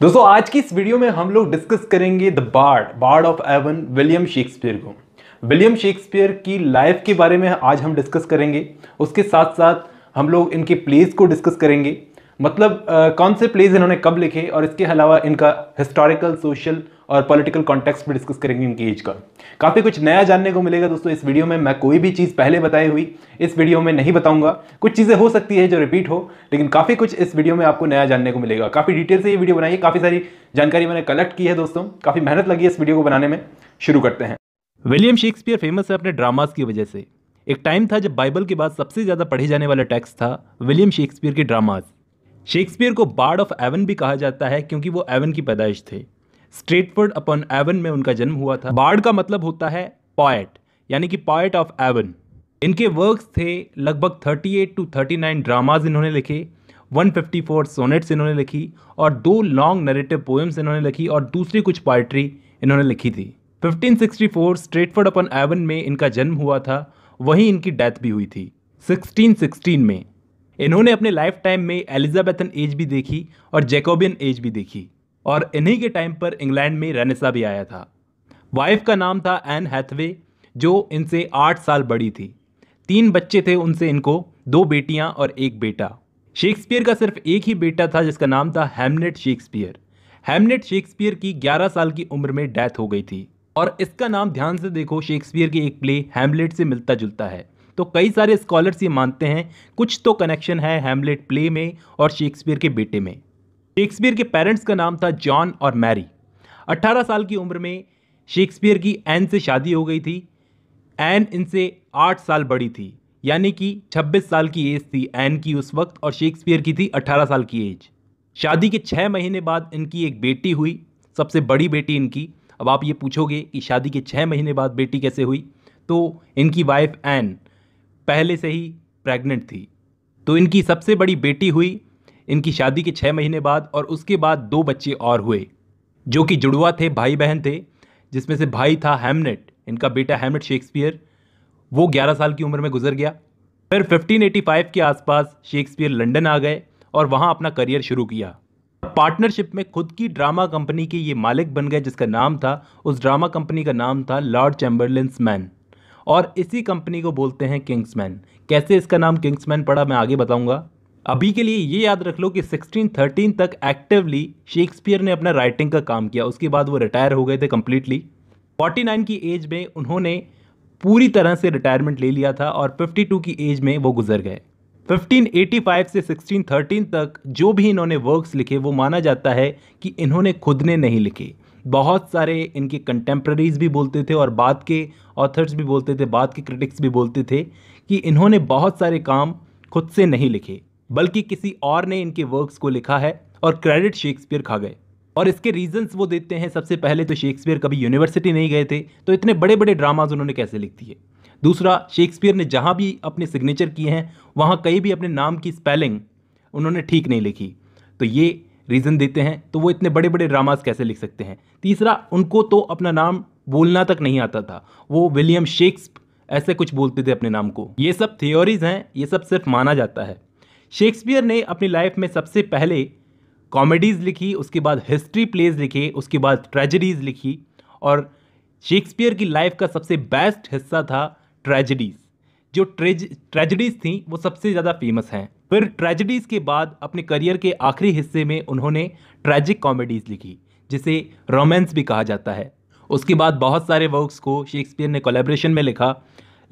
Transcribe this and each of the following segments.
दोस्तों आज की इस वीडियो में हम लोग डिस्कस करेंगे the bard bard of Avon William Shakespeare को विलियम शेक्सपियर की लाइफ के बारे में आज हम डिस्कस करेंगे उसके साथ साथ हम लोग इनके प्लेस को डिस्कस करेंगे मतलब कौन से प्लेज इन्होंने कब लिखे और इसके अलावा इनका हिस्टोरिकल सोशल और पॉलिटिकल कॉन्टेक्स्ट भी डिस्कस करेंगे इनकी एज का काफ़ी कुछ नया जानने को मिलेगा दोस्तों इस वीडियो में मैं कोई भी चीज़ पहले बताई हुई इस वीडियो में नहीं बताऊंगा कुछ चीज़ें हो सकती है जो रिपीट हो लेकिन काफ़ी कुछ इस वीडियो में आपको नया जानने को मिलेगा काफ़ी डिटेल से ये वीडियो बनाइए काफ़ी सारी जानकारी मैंने कलेक्ट की है दोस्तों काफ़ी मेहनत लगी है इस वीडियो को बनाने में शुरू करते हैं विलियम शेक्सपियर फेमस है अपने ड्रामाज की वजह से एक टाइम था जब बाइबल के बाद सबसे ज़्यादा पढ़े जाने वाला टेक्स्ट था विलियम शेक्सपियर के ड्रामाज शेक्सपियर को बार्ड ऑफ एवन भी कहा जाता है क्योंकि वो एवन की पैदाइश थे स्ट्रेटफर्ड अपॉन एवन में उनका जन्म हुआ था बार्ड का मतलब होता है पॉएट यानी कि पॉएट ऑफ एवन इनके वर्क्स थे लगभग 38 टू 39 ड्रामाज इन्होंने लिखे 154 सोनेट्स इन्होंने लिखी और दो लॉन्ग नरेटिव पोएम्स इन्होंने लिखी और दूसरी कुछ पोइट्री इन्होंने लिखी थी 1564 स्ट्रेटफर्ड अपन एवन में इनका जन्म हुआ था वहीं इनकी डेथ भी हुई थी 1616 में इन्होंने अपने लाइफ टाइम में एलिजाबेथन एज भी देखी और जैकोबियन एज भी देखी और इन्हीं के टाइम पर इंग्लैंड में रेनेसा भी आया था वाइफ का नाम था एन हैथवे जो इनसे आठ साल बड़ी थी तीन बच्चे थे उनसे इनको दो बेटियां और एक बेटा शेक्सपियर का सिर्फ एक ही बेटा था जिसका नाम था हेमनेट शेक्सपियर हेमनेट शेक्सपियर की 11 साल की उम्र में डेथ हो गई थी और इसका नाम ध्यान से देखो शेक्सपियर के एक प्ले हेमलेट से मिलता जुलता है तो कई सारे स्कॉलर्स ये मानते हैं कुछ तो कनेक्शन है हेमलेट प्ले में और शेक्सपियर के बेटे में शेक्सपियर के पेरेंट्स का नाम था जॉन और मैरी 18 साल की उम्र में शेक्सपियर की एन से शादी हो गई थी एन इनसे आठ साल बड़ी थी यानी कि 26 साल की एज थी एन की उस वक्त और शेक्सपियर की थी 18 साल की एज शादी के छः महीने बाद इनकी एक बेटी हुई सबसे बड़ी बेटी इनकी अब आप ये पूछोगे कि शादी के छः महीने बाद बेटी कैसे हुई तो इनकी वाइफ एन पहले से ही प्रेग्नेंट थी तो इनकी सबसे बड़ी बेटी हुई इनकी शादी के छः महीने बाद और उसके बाद दो बच्चे और हुए जो कि जुड़वा थे भाई बहन थे जिसमें से भाई था हेमनेट इनका बेटा हेमनेट शेक्सपियर वो 11 साल की उम्र में गुजर गया फिर 1585 के आसपास शेक्सपियर लंदन आ गए और वहाँ अपना करियर शुरू किया पार्टनरशिप में खुद की ड्रामा कंपनी के ये मालिक बन गए जिसका नाम था उस ड्रामा कंपनी का नाम था लॉर्ड चैम्बरलिन्स मैन और इसी कंपनी को बोलते हैं किंग्समैन कैसे इसका नाम किंग्समैन पड़ा मैं आगे बताऊंगा अभी के लिए ये याद रख लो कि 1613 तक एक्टिवली शेक्सपियर ने अपना राइटिंग का काम किया उसके बाद वो रिटायर हो गए थे कम्प्लीटली 49 की एज में उन्होंने पूरी तरह से रिटायरमेंट ले लिया था और 52 की एज में वो गुजर गए 1585 से 1613 तक जो भी इन्होंने वर्क्स लिखे वो माना जाता है कि इन्होंने खुद ने नहीं लिखे बहुत सारे इनके कंटेम्प्रेरीज भी बोलते थे और बाद के ऑथर्स भी बोलते थे बाद के क्रिटिक्स भी बोलते थे कि इन्होंने बहुत सारे काम खुद से नहीं लिखे बल्कि किसी और ने इनके वर्क्स को लिखा है और क्रेडिट शेक्सपियर खा गए और इसके रीजंस वो देते हैं सबसे पहले तो शेक्सपियर कभी यूनिवर्सिटी नहीं गए थे तो इतने बड़े बड़े ड्रामाज उन्होंने कैसे लिख दिए दूसरा शेक्सपियर ने जहाँ भी अपने सिग्नेचर किए हैं वहाँ कहीं भी अपने नाम की स्पेलिंग उन्होंने ठीक नहीं लिखी तो ये रीज़न देते हैं तो वो इतने बड़े बड़े ड्रामास कैसे लिख सकते हैं तीसरा उनको तो अपना नाम बोलना तक नहीं आता था वो विलियम शेक्सप ऐसे कुछ बोलते थे अपने नाम को ये सब थियोरीज हैं ये सब सिर्फ माना जाता है शेक्सपियर ने अपनी लाइफ में सबसे पहले कॉमेडीज़ लिखी उसके बाद हिस्ट्री प्लेज लिखे उसके बाद ट्रेजडीज़ लिखी और शेक्सपियर की लाइफ का सबसे बेस्ट हिस्सा था ट्रेजडीज़ जो ट्रेज ट्रेजडीज़ थी वो सबसे ज़्यादा फेमस हैं फिर ट्रेजिडीज़ के बाद अपने करियर के आखिरी हिस्से में उन्होंने ट्रैजिक कॉमेडीज़ लिखी जिसे रोमांस भी कहा जाता है उसके बाद बहुत सारे वर्क्स को शेक्सपियर ने कोलेब्रेशन में लिखा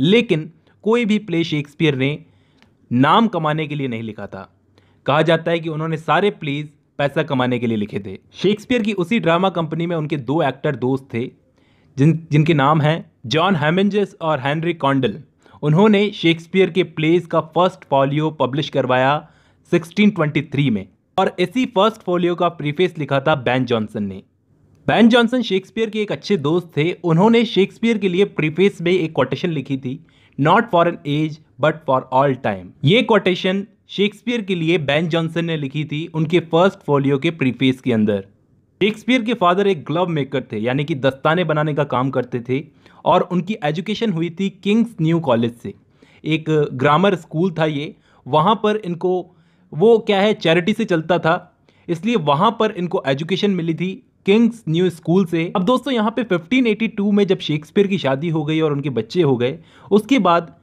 लेकिन कोई भी प्ले शेक्सपियर ने नाम कमाने के लिए नहीं लिखा था कहा जाता है कि उन्होंने सारे प्लेज पैसा कमाने के लिए लिखे थे शेक्सपियर की उसी ड्रामा कंपनी में उनके दो एक्टर दोस्त थे जिन जिनके नाम हैं जॉन हेमेंजस और हेनरी कॉन्डल उन्होंने शेक्सपियर के प्लेस का फर्स्ट फॉलियो पब्लिश करवाया 1623 में और इसी फर्स्ट फॉलियो का प्रीफेस लिखा था बैन जॉनसन ने बैन जॉनसन शेक्सपियर के एक अच्छे दोस्त थे उन्होंने शेक्सपियर के लिए प्रीफेस में एक कोटेशन लिखी थी not for an age but for all time ये कोटेशन शेक्सपियर के लिए बैन जॉनसन ने लिखी थी उनके फर्स्ट फोलियो के प्रीफेस के अंदर शेक्सपियर के फादर एक ग्लव मेकर थे यानी कि दस्ताने बनाने का काम करते थे और उनकी एजुकेशन हुई थी किंग्स न्यू कॉलेज से एक ग्रामर स्कूल था ये वहाँ पर इनको वो क्या है चैरिटी से चलता था इसलिए वहाँ पर इनको एजुकेशन मिली थी किंग्स न्यू स्कूल से अब दोस्तों यहाँ पे 1582 में जब शेक्सपियर की शादी हो गई और उनके बच्चे हो गए उसके बाद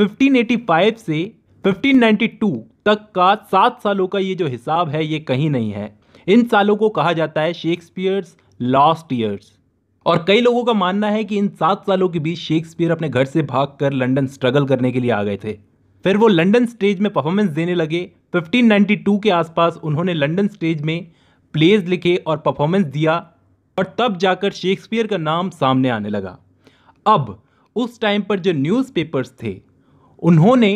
1585 से 1592 तक का सात सालों का ये जो हिसाब है ये कहीं नहीं है इन सालों को कहा जाता है शेक्सपियर्स लास्ट ईयर्स और कई लोगों का मानना है कि इन सात सालों के बीच शेक्सपियर अपने घर से भाग कर लंडन स्ट्रगल करने के लिए आ गए थे फिर वो लंडन स्टेज में परफॉर्मेंस देने लगे 1592 के आसपास उन्होंने लंडन स्टेज में प्लेज लिखे और परफॉर्मेंस दिया और तब जाकर शेक्सपियर का नाम सामने आने लगा अब उस टाइम पर जो न्यूज़पेपर्स थे उन्होंने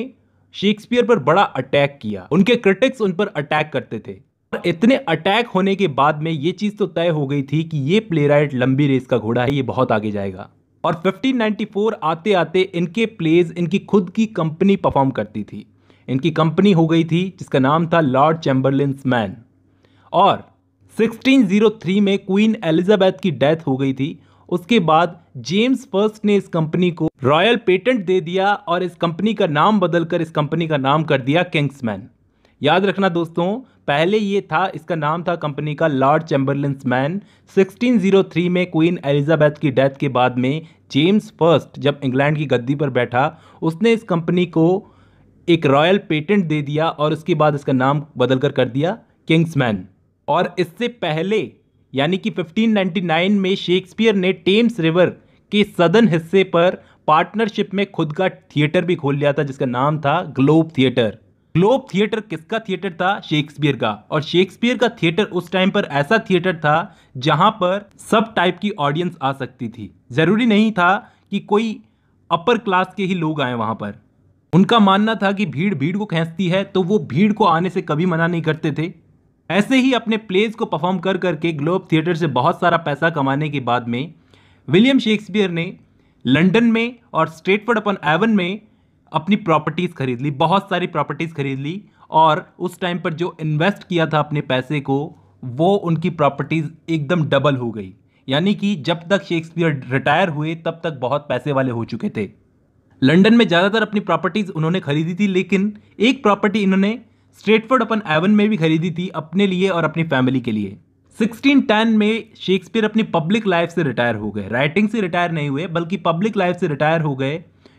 शेक्सपियर पर बड़ा अटैक किया उनके क्रिटिक्स उन पर अटैक करते थे इतने अटैक होने के बाद में ये चीज़ तो तय हो गई थी कि ये प्ले लंबी रेस का घोड़ा है ये बहुत आगे जाएगा और 1594 आते आते इनके प्लेज इनकी खुद की कंपनी परफॉर्म करती थी इनकी कंपनी हो गई थी जिसका नाम था लॉर्ड चैम्बरलिन मैन और 1603 में क्वीन एलिजाबेथ की डेथ हो गई थी उसके बाद जेम्स फर्स्ट ने इस कंपनी को रॉयल पेटेंट दे दिया और इस कंपनी का नाम बदलकर इस कंपनी का नाम कर दिया किंग्समैन याद रखना दोस्तों पहले ये था इसका नाम था कंपनी का लॉर्ड चैम्बरलिन्स मैन 1603 में क्वीन एलिजाबेथ की डेथ के बाद में जेम्स फर्स्ट जब इंग्लैंड की गद्दी पर बैठा उसने इस कंपनी को एक रॉयल पेटेंट दे दिया और उसके बाद इसका नाम बदल कर कर दिया किंग्समैन और इससे पहले यानी कि 1599 में शेक्सपियर ने टेम्स रिवर के सदन हिस्से पर पार्टनरशिप में खुद का थिएटर भी खोल लिया था जिसका नाम था ग्लोब थिएटर ग्लोब थिएटर किसका थिएटर था शेक्सपियर का और शेक्सपियर का थिएटर उस टाइम पर ऐसा थिएटर था जहां पर सब टाइप की ऑडियंस आ सकती थी ज़रूरी नहीं था कि कोई अपर क्लास के ही लोग आए वहां पर उनका मानना था कि भीड़ भीड़ को खेसती है तो वो भीड़ को आने से कभी मना नहीं करते थे ऐसे ही अपने प्लेज को परफॉर्म कर करके ग्लोब थिएटर से बहुत सारा पैसा कमाने के बाद में विलियम शेक्सपियर ने लंदन में और स्ट्रेटफर्ड अपन एवन में अपनी प्रॉपर्टीज़ खरीद ली बहुत सारी प्रॉपर्टीज़ खरीद ली और उस टाइम पर जो इन्वेस्ट किया था अपने पैसे को वो उनकी प्रॉपर्टीज़ एकदम डबल हो गई यानी कि जब तक शेक्सपियर रिटायर हुए तब तक बहुत पैसे वाले हो चुके थे लंदन में ज़्यादातर अपनी प्रॉपर्टीज़ उन्होंने खरीदी थी लेकिन एक प्रॉपर्टी इन्होंने स्ट्रेटफोर्ड अपन एवन में भी खरीदी थी अपने लिए और अपनी फैमिली के लिए 1610 में शेक्सपियर अपनी पब्लिक लाइफ से रिटायर हो गए राइटिंग से रिटायर नहीं हुए बल्कि पब्लिक लाइफ से रिटायर हो गए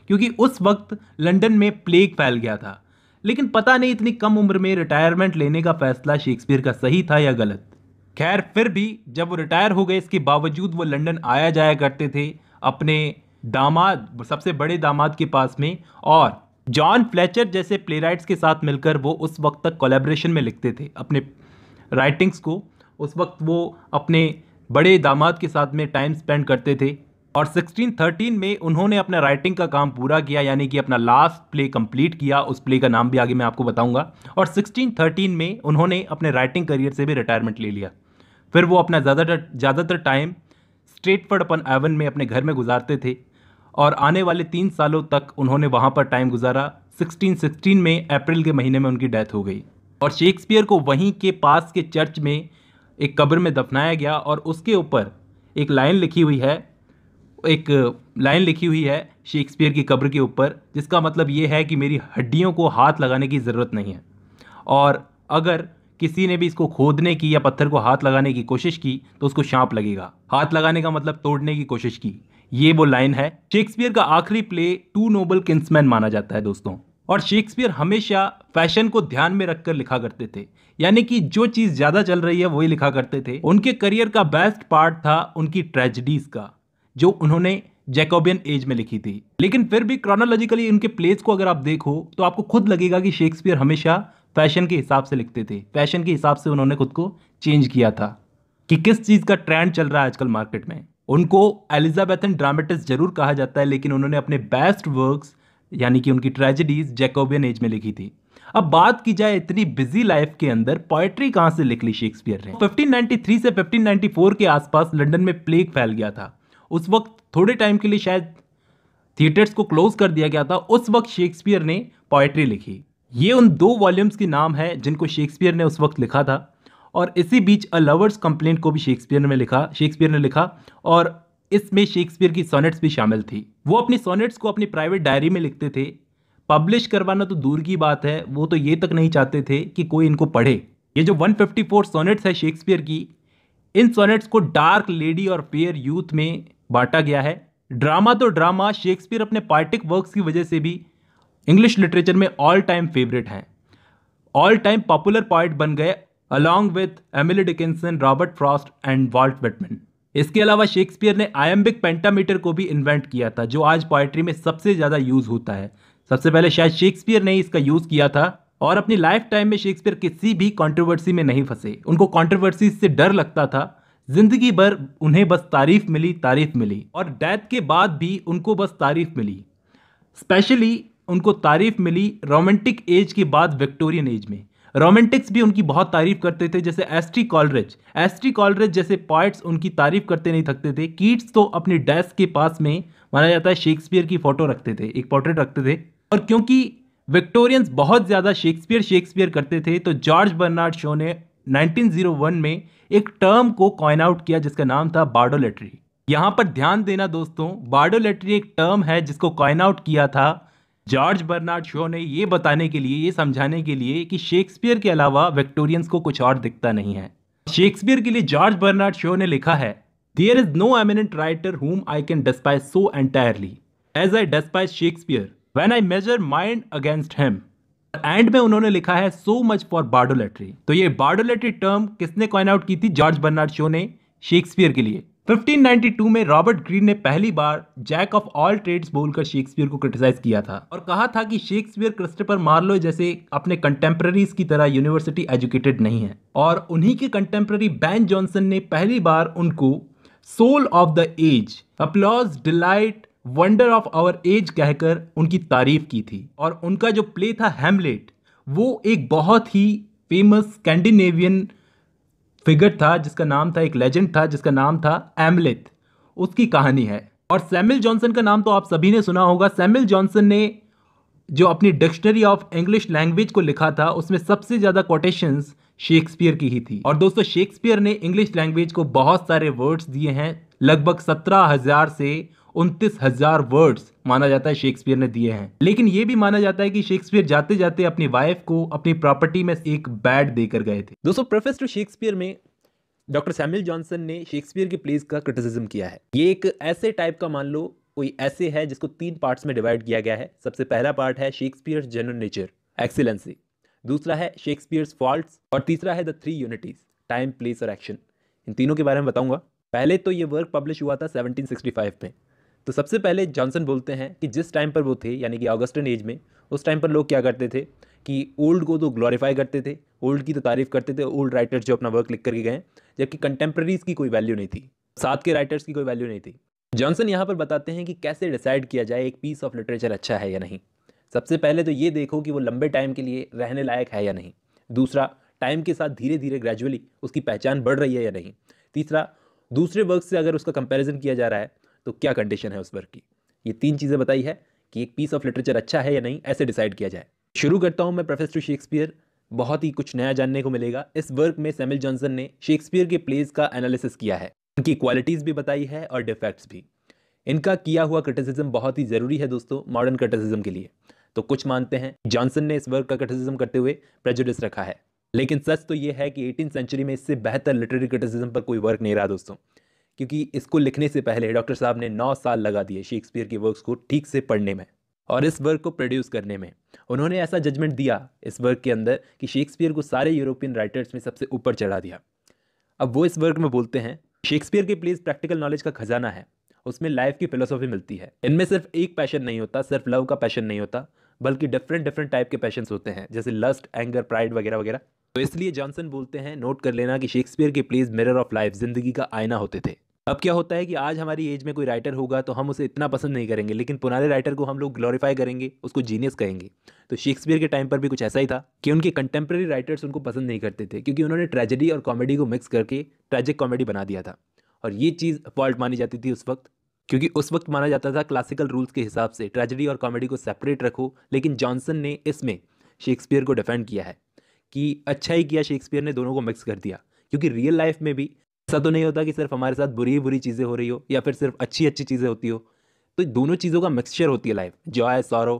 क्योंकि उस वक्त लंदन में प्लेग फैल गया था लेकिन पता नहीं इतनी कम उम्र में रिटायरमेंट लेने का फैसला शेक्सपियर का सही था या गलत खैर फिर भी जब वो रिटायर हो गए इसके बावजूद वो लंदन आया जाया करते थे अपने दामाद सबसे बड़े दामाद के पास में और जॉन फ्लेचर जैसे प्ले के साथ मिलकर वो उस वक्त तक कोलेब्रेशन में लिखते थे अपने राइटिंग्स को उस वक्त वो अपने बड़े दामाद के साथ में टाइम स्पेंड करते थे और 1613 में उन्होंने अपना राइटिंग का काम पूरा किया यानी कि अपना लास्ट प्ले कंप्लीट किया उस प्ले का नाम भी आगे मैं आपको बताऊंगा और 1613 में उन्होंने अपने राइटिंग करियर से भी रिटायरमेंट ले लिया फिर वो अपना ज़्यादातर ज़्यादातर टाइम स्ट्रेटफर्ड अपन एवन में अपने घर में गुजारते थे और आने वाले तीन सालों तक उन्होंने वहाँ पर टाइम गुजारा सिक्सटीन में अप्रैल के महीने में उनकी डेथ हो गई और शेक्सपियर को वहीं के पास के चर्च में एक कब्र में दफनाया गया और उसके ऊपर एक लाइन लिखी हुई है एक लाइन लिखी हुई है शेक्सपियर की कब्र के ऊपर जिसका मतलब ये है कि मेरी हड्डियों को हाथ लगाने की ज़रूरत नहीं है और अगर किसी ने भी इसको खोदने की या पत्थर को हाथ लगाने की कोशिश की तो उसको शांप लगेगा हाथ लगाने का मतलब तोड़ने की कोशिश की ये वो लाइन है शेक्सपियर का आखिरी प्ले टू नोबल किन्समैन माना जाता है दोस्तों और शेक्सपियर हमेशा फैशन को ध्यान में रखकर लिखा करते थे यानी कि जो चीज़ ज़्यादा चल रही है वही लिखा करते थे उनके करियर का बेस्ट पार्ट था उनकी ट्रेजिडीज़ का जो उन्होंने जैकोबियन एज में लिखी थी लेकिन फिर भी क्रोनोलॉजिकली उनके प्लेस को अगर आप देखो तो आपको खुद लगेगा कि शेक्सपियर हमेशा फैशन के हिसाब से लिखते थे फैशन के हिसाब से उन्होंने खुद को चेंज किया था कि किस चीज़ का ट्रेंड चल रहा है आजकल मार्केट में उनको एलिजाबैथन ड्रामेटिस्ट जरूर कहा जाता है लेकिन उन्होंने अपने बेस्ट वर्क्स यानी कि उनकी ट्रेजिडीज जैकोबियन एज में लिखी थी अब बात की जाए इतनी बिजी लाइफ के अंदर पोएट्री कहाँ से लिख ली शेक्सपियर ने 1593 से 1594 के आसपास लंदन में प्लेग फैल गया था उस वक्त थोड़े टाइम के लिए शायद थिएटर्स को क्लोज कर दिया गया था उस वक्त शेक्सपियर ने पोइट्री लिखी ये उन दो वॉल्यूम्स के नाम है जिनको शेक्सपियर ने उस वक्त लिखा था और इसी बीच अ लवर्स कंप्लेंट को भी शेक्सपियर में लिखा शेक्सपियर ने लिखा और इसमें शेक्सपियर की सोनेट्स भी शामिल थी वो अपनी सोनेट्स को अपनी प्राइवेट डायरी में लिखते थे पब्लिश करवाना तो दूर की बात है वो तो ये तक नहीं चाहते थे कि कोई इनको पढ़े ये जो 154 सोनेट्स है शेक्सपियर की इन सोनेट्स को डार्क लेडी और फेयर यूथ में बांटा गया है ड्रामा तो ड्रामा शेक्सपियर अपने पार्टिक वर्क्स की वजह से भी इंग्लिश लिटरेचर में ऑल टाइम फेवरेट हैं ऑल टाइम पॉपुलर पॉइट बन गए along with Emily Dickinson Robert Frost and Walt Whitman इसके अलावा शेक्सपियर ने आयम्बिक पेंटामीटर को भी इन्वेंट किया था जो आज पोइट्री में सबसे ज़्यादा यूज़ होता है सबसे पहले शायद शेक्सपियर ने इसका यूज़ किया था और अपनी लाइफ टाइम में शेक्सपियर किसी भी कंट्रोवर्सी में नहीं फंसे उनको कंट्रोवर्सी से डर लगता था जिंदगी भर उन्हें बस तारीफ मिली तारीफ मिली और डेथ के बाद भी उनको बस तारीफ मिली स्पेशली उनको तारीफ मिली रोमांटिक एज के बाद विक्टोरियन एज में रोमांटिक्स भी उनकी बहुत तारीफ करते थे जैसे एस्ट्री कॉलरेज एस्ट्री कॉलरेज जैसे पॉइट्स उनकी तारीफ करते नहीं थकते थे कीट्स तो अपने डेस्क के पास में माना जाता है शेक्सपियर की फ़ोटो रखते थे एक पोर्ट्रेट रखते थे और क्योंकि विक्टोरियंस बहुत ज़्यादा शेक्सपियर शेक्सपियर करते थे तो जॉर्ज बर्नार्ड शो ने 1901 में एक टर्म को कॉइन आउट किया जिसका नाम था बार्डोलेट्री यहां पर ध्यान देना दोस्तों बार्डोलेट्री एक टर्म है जिसको कॉइन आउट किया था जॉर्ज बर्नार्ड शो ने ये बताने के लिए ये समझाने के लिए कि शेक्सपियर के अलावा विक्टोरियंस को कुछ और दिखता नहीं है शेक्सपियर के लिए जॉर्ज बर्नार्ड शो ने लिखा है there is no eminent writer whom I can despise so entirely as I despise Shakespeare when I measure mind against him and में उन्होंने लिखा है सो मच फॉर बार्डोलेट्री तो ये बार्डोलेट्री टर्म किसने कॉइन आउट की थी जॉर्ज बर्नार्ड शो ने शेक्सपियर के लिए 1592 में रॉबर्ट ग्रीन ने पहली बार जैक ऑफ ऑल ट्रेड्स बोलकर शेक्सपियर को क्रिटिसाइज किया था और कहा था कि शेक्सपियर क्रिस्टोफर मार्लो जैसे अपने कंटेम्प्रेरीज की तरह यूनिवर्सिटी एजुकेटेड नहीं है और उन्हीं के कंटेम्प्रेरी बैन जॉनसन ने पहली बार उनको soul of the age applause delight wonder of our age कहकर उनकी तारीफ की थी और उनका जो प्ले था हेमलेट वो एक बहुत ही फेमस स्कैंडिनेवियन फिगर था जिसका नाम था एक लेजेंड था जिसका नाम था एमलेथ उसकी कहानी है और सैमिल जॉनसन का नाम तो आप सभी ने सुना होगा सैमिल जॉनसन ने जो अपनी डिक्शनरी ऑफ इंग्लिश लैंग्वेज को लिखा था उसमें सबसे ज़्यादा कोटेशंस शेक्सपियर की ही थी और दोस्तों शेक्सपियर ने इंग्लिश लैंग्वेज को बहुत सारे वर्ड्स दिए हैं लगभग सत्रह हज़ार से उनतीस हजार वर्ड्स माना जाता है शेक्सपियर ने दिए हैं लेकिन ये भी माना जाता है कि शेक्सपियर जाते जाते अपनी वाइफ को अपनी प्रॉपर्टी में एक बैड देकर गए थे दोस्तों प्रोफेसर शेक्सपियर में डॉक्टर सैमुअल जॉनसन ने शेक्सपियर की प्लेस का क्रिटिसिज्म किया है ये एक ऐसे टाइप का मान लो कोई ऐसे है जिसको तीन पार्ट्स में डिवाइड किया गया है सबसे पहला पार्ट है शेक्सपियर जनरल नेचर एक्सीलेंसी दूसरा है शेक्सपियर्स फॉल्ट और तीसरा है the three unities time place और एक्शन इन तीनों के बारे में बताऊंगा पहले तो ये वर्क पब्लिश हुआ था 1765 में तो सबसे पहले जॉनसन बोलते हैं कि जिस टाइम पर वो थे यानी कि ऑगस्टन एज में उस टाइम पर लोग क्या करते थे कि ओल्ड को तो ग्लोरीफाई करते थे ओल्ड की तो तारीफ़ करते थे ओल्ड राइटर्स जो अपना वर्क लिख करके गए जबकि कंटेम्प्रेरीज़ की कोई वैल्यू नहीं थी साथ के राइटर्स की कोई वैल्यू नहीं थी जॉनसन यहाँ पर बताते हैं कि कैसे डिसाइड किया जाए एक पीस ऑफ लिटरेचर अच्छा है या नहीं सबसे पहले तो ये देखो कि वो लंबे टाइम के लिए रहने लायक है या नहीं दूसरा टाइम के साथ धीरे धीरे ग्रेजुअली उसकी पहचान बढ़ रही है या नहीं तीसरा दूसरे वर्क से अगर उसका कंपैरिजन किया जा रहा है तो क्या कंडीशन है उस वर्क की ये तीन चीज़ें बताई है कि एक पीस ऑफ लिटरेचर अच्छा है या नहीं ऐसे डिसाइड किया जाए शुरू करता हूँ मैं प्रोफेसर शेक्सपियर बहुत ही कुछ नया जानने को मिलेगा इस वर्क में सेमिल जॉनसन ने शेक्सपियर के प्लेज का एनालिसिस किया है उनकी क्वालिटीज़ भी बताई है और डिफेक्ट्स भी इनका किया हुआ क्रिटिसिज्म बहुत ही ज़रूरी है दोस्तों मॉडर्न क्रिटिसिज्म के लिए तो कुछ मानते हैं जॉनसन ने इस वर्क का क्रिटिसिज्म करते हुए प्रेजुडिस रखा है लेकिन सच तो ये है कि एटीन सेंचुरी में इससे बेहतर लिटरेरी क्रिटिसिज्म पर कोई वर्क नहीं रहा दोस्तों क्योंकि इसको लिखने से पहले डॉक्टर साहब ने नौ साल लगा दिए शेक्सपियर के वर्क्स को ठीक से पढ़ने में और इस वर्क को प्रोड्यूस करने में उन्होंने ऐसा जजमेंट दिया इस वर्क के अंदर कि शेक्सपियर को सारे यूरोपियन राइटर्स में सबसे ऊपर चढ़ा दिया अब वो इस वर्क में बोलते हैं शेक्सपियर की प्लेस प्रैक्टिकल नॉलेज का खजाना है उसमें लाइफ की फिलोसॉफी मिलती है इनमें सिर्फ एक पैशन नहीं होता सिर्फ लव का पैशन नहीं होता बल्कि डिफरेंट डिफरेंट टाइप के पैशंस होते हैं जैसे लस्ट एंगर प्राइड वगैरह वगैरह तो इसलिए जॉनसन बोलते हैं नोट कर लेना कि शेक्सपियर के प्लेज मिरर ऑफ लाइफ जिंदगी का आईना होते थे अब क्या होता है कि आज हमारी एज में कोई राइटर होगा तो हम उसे इतना पसंद नहीं करेंगे लेकिन पुराने राइटर को हम लोग ग्लोरीफाई करेंगे उसको जीनियस कहेंगे तो शेक्सपियर के टाइम पर भी कुछ ऐसा ही था कि उनके कंटेम्प्रेरी राइटर्स उनको पसंद नहीं करते थे क्योंकि उन्होंने ट्रेजेडी और कॉमेडी को मिक्स करके ट्रेजिक कॉमेडी बना दिया था और ये चीज़ फॉल्ट मानी जाती थी उस वक्त क्योंकि उस वक्त माना जाता था क्लासिकल रूल्स के हिसाब से ट्रेजेडी और कॉमेडी को सेपरेट रखो लेकिन जॉनसन ने इसमें शेक्सपियर को डिफेंड किया है कि अच्छा ही किया शेक्सपियर ने दोनों को मिक्स कर दिया क्योंकि रियल लाइफ में भी ऐसा तो नहीं होता कि सिर्फ हमारे साथ बुरी बुरी चीज़ें हो रही हो या फिर सिर्फ अच्छी अच्छी चीज़ें होती हो तो दोनों चीज़ों का मिक्सचर होती है लाइफ जॉय सॉरो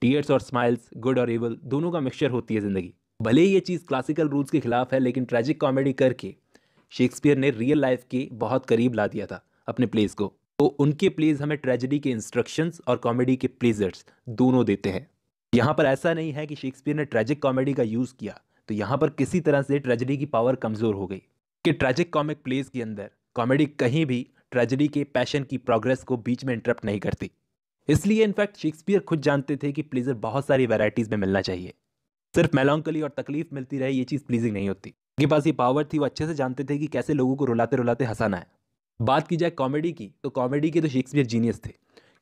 टीयर्स और स्माइल्स गुड और एवल दोनों का मिक्सचर होती है ज़िंदगी भले ही ये चीज़ क्लासिकल रूल्स के खिलाफ है लेकिन ट्रैजिक कॉमेडी करके शेक्सपियर ने रियल लाइफ के बहुत करीब ला दिया था अपने प्लेस को तो उनके प्लेज हमें ट्रेजिडी के इंस्ट्रक्शंस और कॉमेडी के प्लेजर्स दोनों देते हैं यहाँ पर ऐसा नहीं है कि शेक्सपियर ने ट्रैजिक कॉमेडी का यूज़ किया तो यहाँ पर किसी तरह से ट्रेजिडी की पावर कमज़ोर हो गई कि ट्रैजिक कॉमिक प्लेज के अंदर कॉमेडी कहीं भी ट्रेजेडी के पैशन की प्रोग्रेस को बीच में इंटरप्ट नहीं करती इसलिए इनफैक्ट शेक्सपियर खुद जानते थे कि प्लेजर बहुत सारी वैरायटीज़ में मिलना चाहिए सिर्फ मेलोंकली और तकलीफ मिलती रहे ये चीज़ प्लीजिंग नहीं होती उनके पास ये पावर थी वो अच्छे से जानते थे कि कैसे लोगों को रुलाते रुलाते हंसाना है बात की जाए कॉमेडी की तो कॉमेडी के तो शेक्सपियर जीनियस थे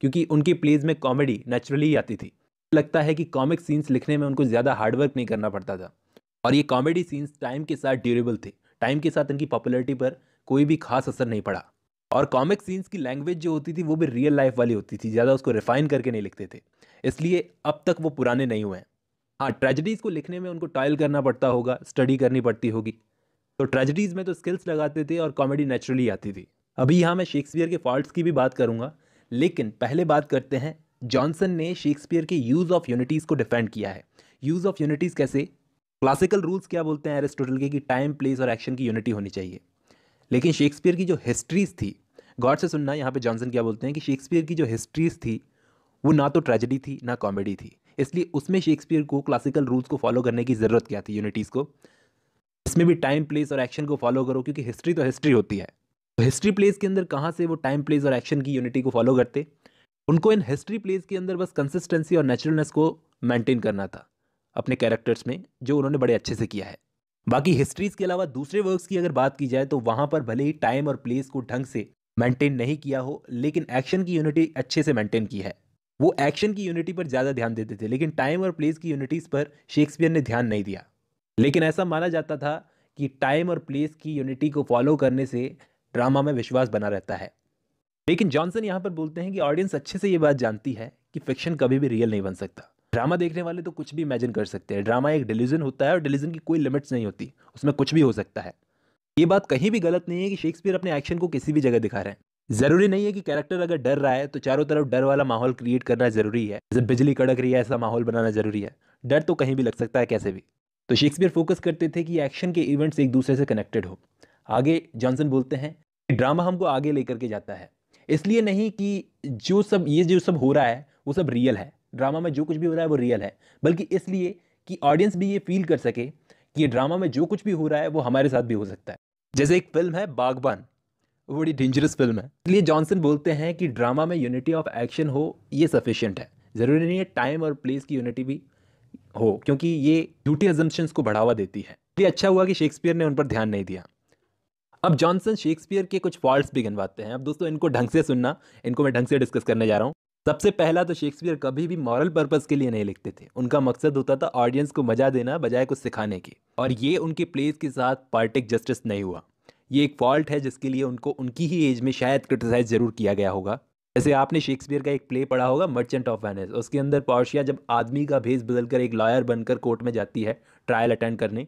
क्योंकि उनकी प्लेज में कॉमेडी नेचुरली आती थी लगता है कि कॉमिक सीन्स लिखने में उनको ज़्यादा हार्डवर्क नहीं करना पड़ता था और ये कॉमेडी सीन्स टाइम के साथ ड्यूरेबल थे टाइम के साथ इनकी पॉपुलरिटी पर कोई भी खास असर नहीं पड़ा और कॉमिक सीन्स की लैंग्वेज जो होती थी वो भी रियल लाइफ वाली होती थी ज़्यादा उसको रिफाइन करके नहीं लिखते थे इसलिए अब तक वो पुराने नहीं हुए हैं हाँ ट्रेजडीज़ को लिखने में उनको टॉयल करना पड़ता होगा स्टडी करनी पड़ती होगी तो ट्रेजडीज़ में तो स्किल्स लगाते थे और कॉमेडी नेचुरली आती थी अभी यहाँ मैं शेक्सपियर के फॉल्ट्स की भी बात करूँगा लेकिन पहले बात करते हैं जॉनसन ने शेक्सपियर के यूज़ ऑफ यूनिटीज़ को डिफेंड किया है यूज़ ऑफ यूनिटीज़ कैसे क्लासिकल रूल्स क्या बोलते हैं एरिस्टोटल के कि टाइम प्लेस और एक्शन की यूनिटी होनी चाहिए लेकिन शेक्सपियर की जो हिस्ट्रीज थी गॉड से सुनना यहाँ पे जॉनसन क्या बोलते हैं कि शेक्सपियर की जो हिस्ट्रीज थी वो ना तो ट्रेजेडी थी ना कॉमेडी थी इसलिए उसमें शेक्सपियर को क्लासिकल रूल्स को फॉलो करने की ज़रूरत क्या थी यूनिटीज़ को इसमें भी टाइम प्लेस और एक्शन को फॉलो करो क्योंकि हिस्ट्री तो हिस्ट्री होती है तो हिस्ट्री प्लेस के अंदर कहाँ से वो टाइम प्लेस और एक्शन की यूनिटी को फॉलो करते उनको इन हिस्ट्री प्लेस के अंदर बस कंसिस्टेंसी और नेचुरलनेस को मेंटेन करना था अपने कैरेक्टर्स में जो उन्होंने बड़े अच्छे से किया है बाकी हिस्ट्रीज़ के अलावा दूसरे वर्क्स की अगर बात की जाए तो वहाँ पर भले ही टाइम और प्लेस को ढंग से मेंटेन नहीं किया हो लेकिन एक्शन की यूनिटी अच्छे से मेंटेन की है वो एक्शन की यूनिटी पर ज़्यादा ध्यान देते थे लेकिन टाइम और प्लेस की यूनिटीज़ पर शेक्सपियर ने ध्यान नहीं दिया लेकिन ऐसा माना जाता था कि टाइम और प्लेस की यूनिटी को फॉलो करने से ड्रामा में विश्वास बना रहता है लेकिन जॉनसन यहाँ पर बोलते हैं कि ऑडियंस अच्छे से ये बात जानती है कि फिक्शन कभी भी रियल नहीं बन सकता ड्रामा देखने वाले तो कुछ भी इमेजिन कर सकते हैं ड्रामा एक डिलीजन होता है और डिलीजन की कोई लिमिट्स नहीं होती उसमें कुछ भी हो सकता है ये बात कहीं भी गलत नहीं है कि शेक्सपियर अपने एक्शन को किसी भी जगह दिखा रहे हैं जरूरी नहीं है कि कैरेक्टर अगर डर रहा है तो चारों तरफ डर वाला माहौल क्रिएट करना जरूरी है जब बिजली कड़क रही है ऐसा माहौल बनाना जरूरी है डर तो कहीं भी लग सकता है कैसे भी तो शेक्सपियर फोकस करते थे कि एक्शन के इवेंट्स एक दूसरे से कनेक्टेड हो आगे जॉनसन बोलते हैं कि ड्रामा हमको आगे लेकर के जाता है इसलिए नहीं कि जो सब ये जो सब हो रहा है वो सब रियल है ड्रामा में जो कुछ भी हो रहा है वो रियल है बल्कि इसलिए कि ऑडियंस भी ये फील कर सके कि ये ड्रामा में जो कुछ भी हो रहा है वो हमारे साथ भी हो सकता है जैसे एक फिल्म है बागबान वो बड़ी डेंजरस फिल्म है इसलिए जॉनसन बोलते हैं कि ड्रामा में यूनिटी ऑफ एक्शन हो ये सफिशियंट है ज़रूरी नहीं है टाइम और प्लेस की यूनिटी भी हो क्योंकि ये ड्यूटी एजम्पन्स को बढ़ावा देती है ये अच्छा हुआ कि शेक्सपियर ने उन पर ध्यान नहीं दिया अब जॉनसन शेक्सपियर के कुछ फॉल्ट्स भी गिनवाते हैं अब दोस्तों इनको ढंग से सुनना इनको मैं ढंग से डिस्कस करने जा रहा हूँ सबसे पहला तो शेक्सपियर कभी भी मॉरल पर्पज़ के लिए नहीं लिखते थे उनका मकसद होता था ऑडियंस को मजा देना बजाय कुछ सिखाने के और ये उनके प्लेस के साथ पार्टिक जस्टिस नहीं हुआ ये एक फॉल्ट है जिसके लिए उनको उनकी ही एज में शायद क्रिटिसाइज ज़रूर किया गया होगा जैसे आपने शेक्सपियर का एक प्ले पढ़ा होगा मर्चेंट ऑफ वेनिस उसके अंदर पॉर्शिया जब आदमी का भेस बदल कर एक लॉयर बनकर कोर्ट में जाती है ट्रायल अटेंड करने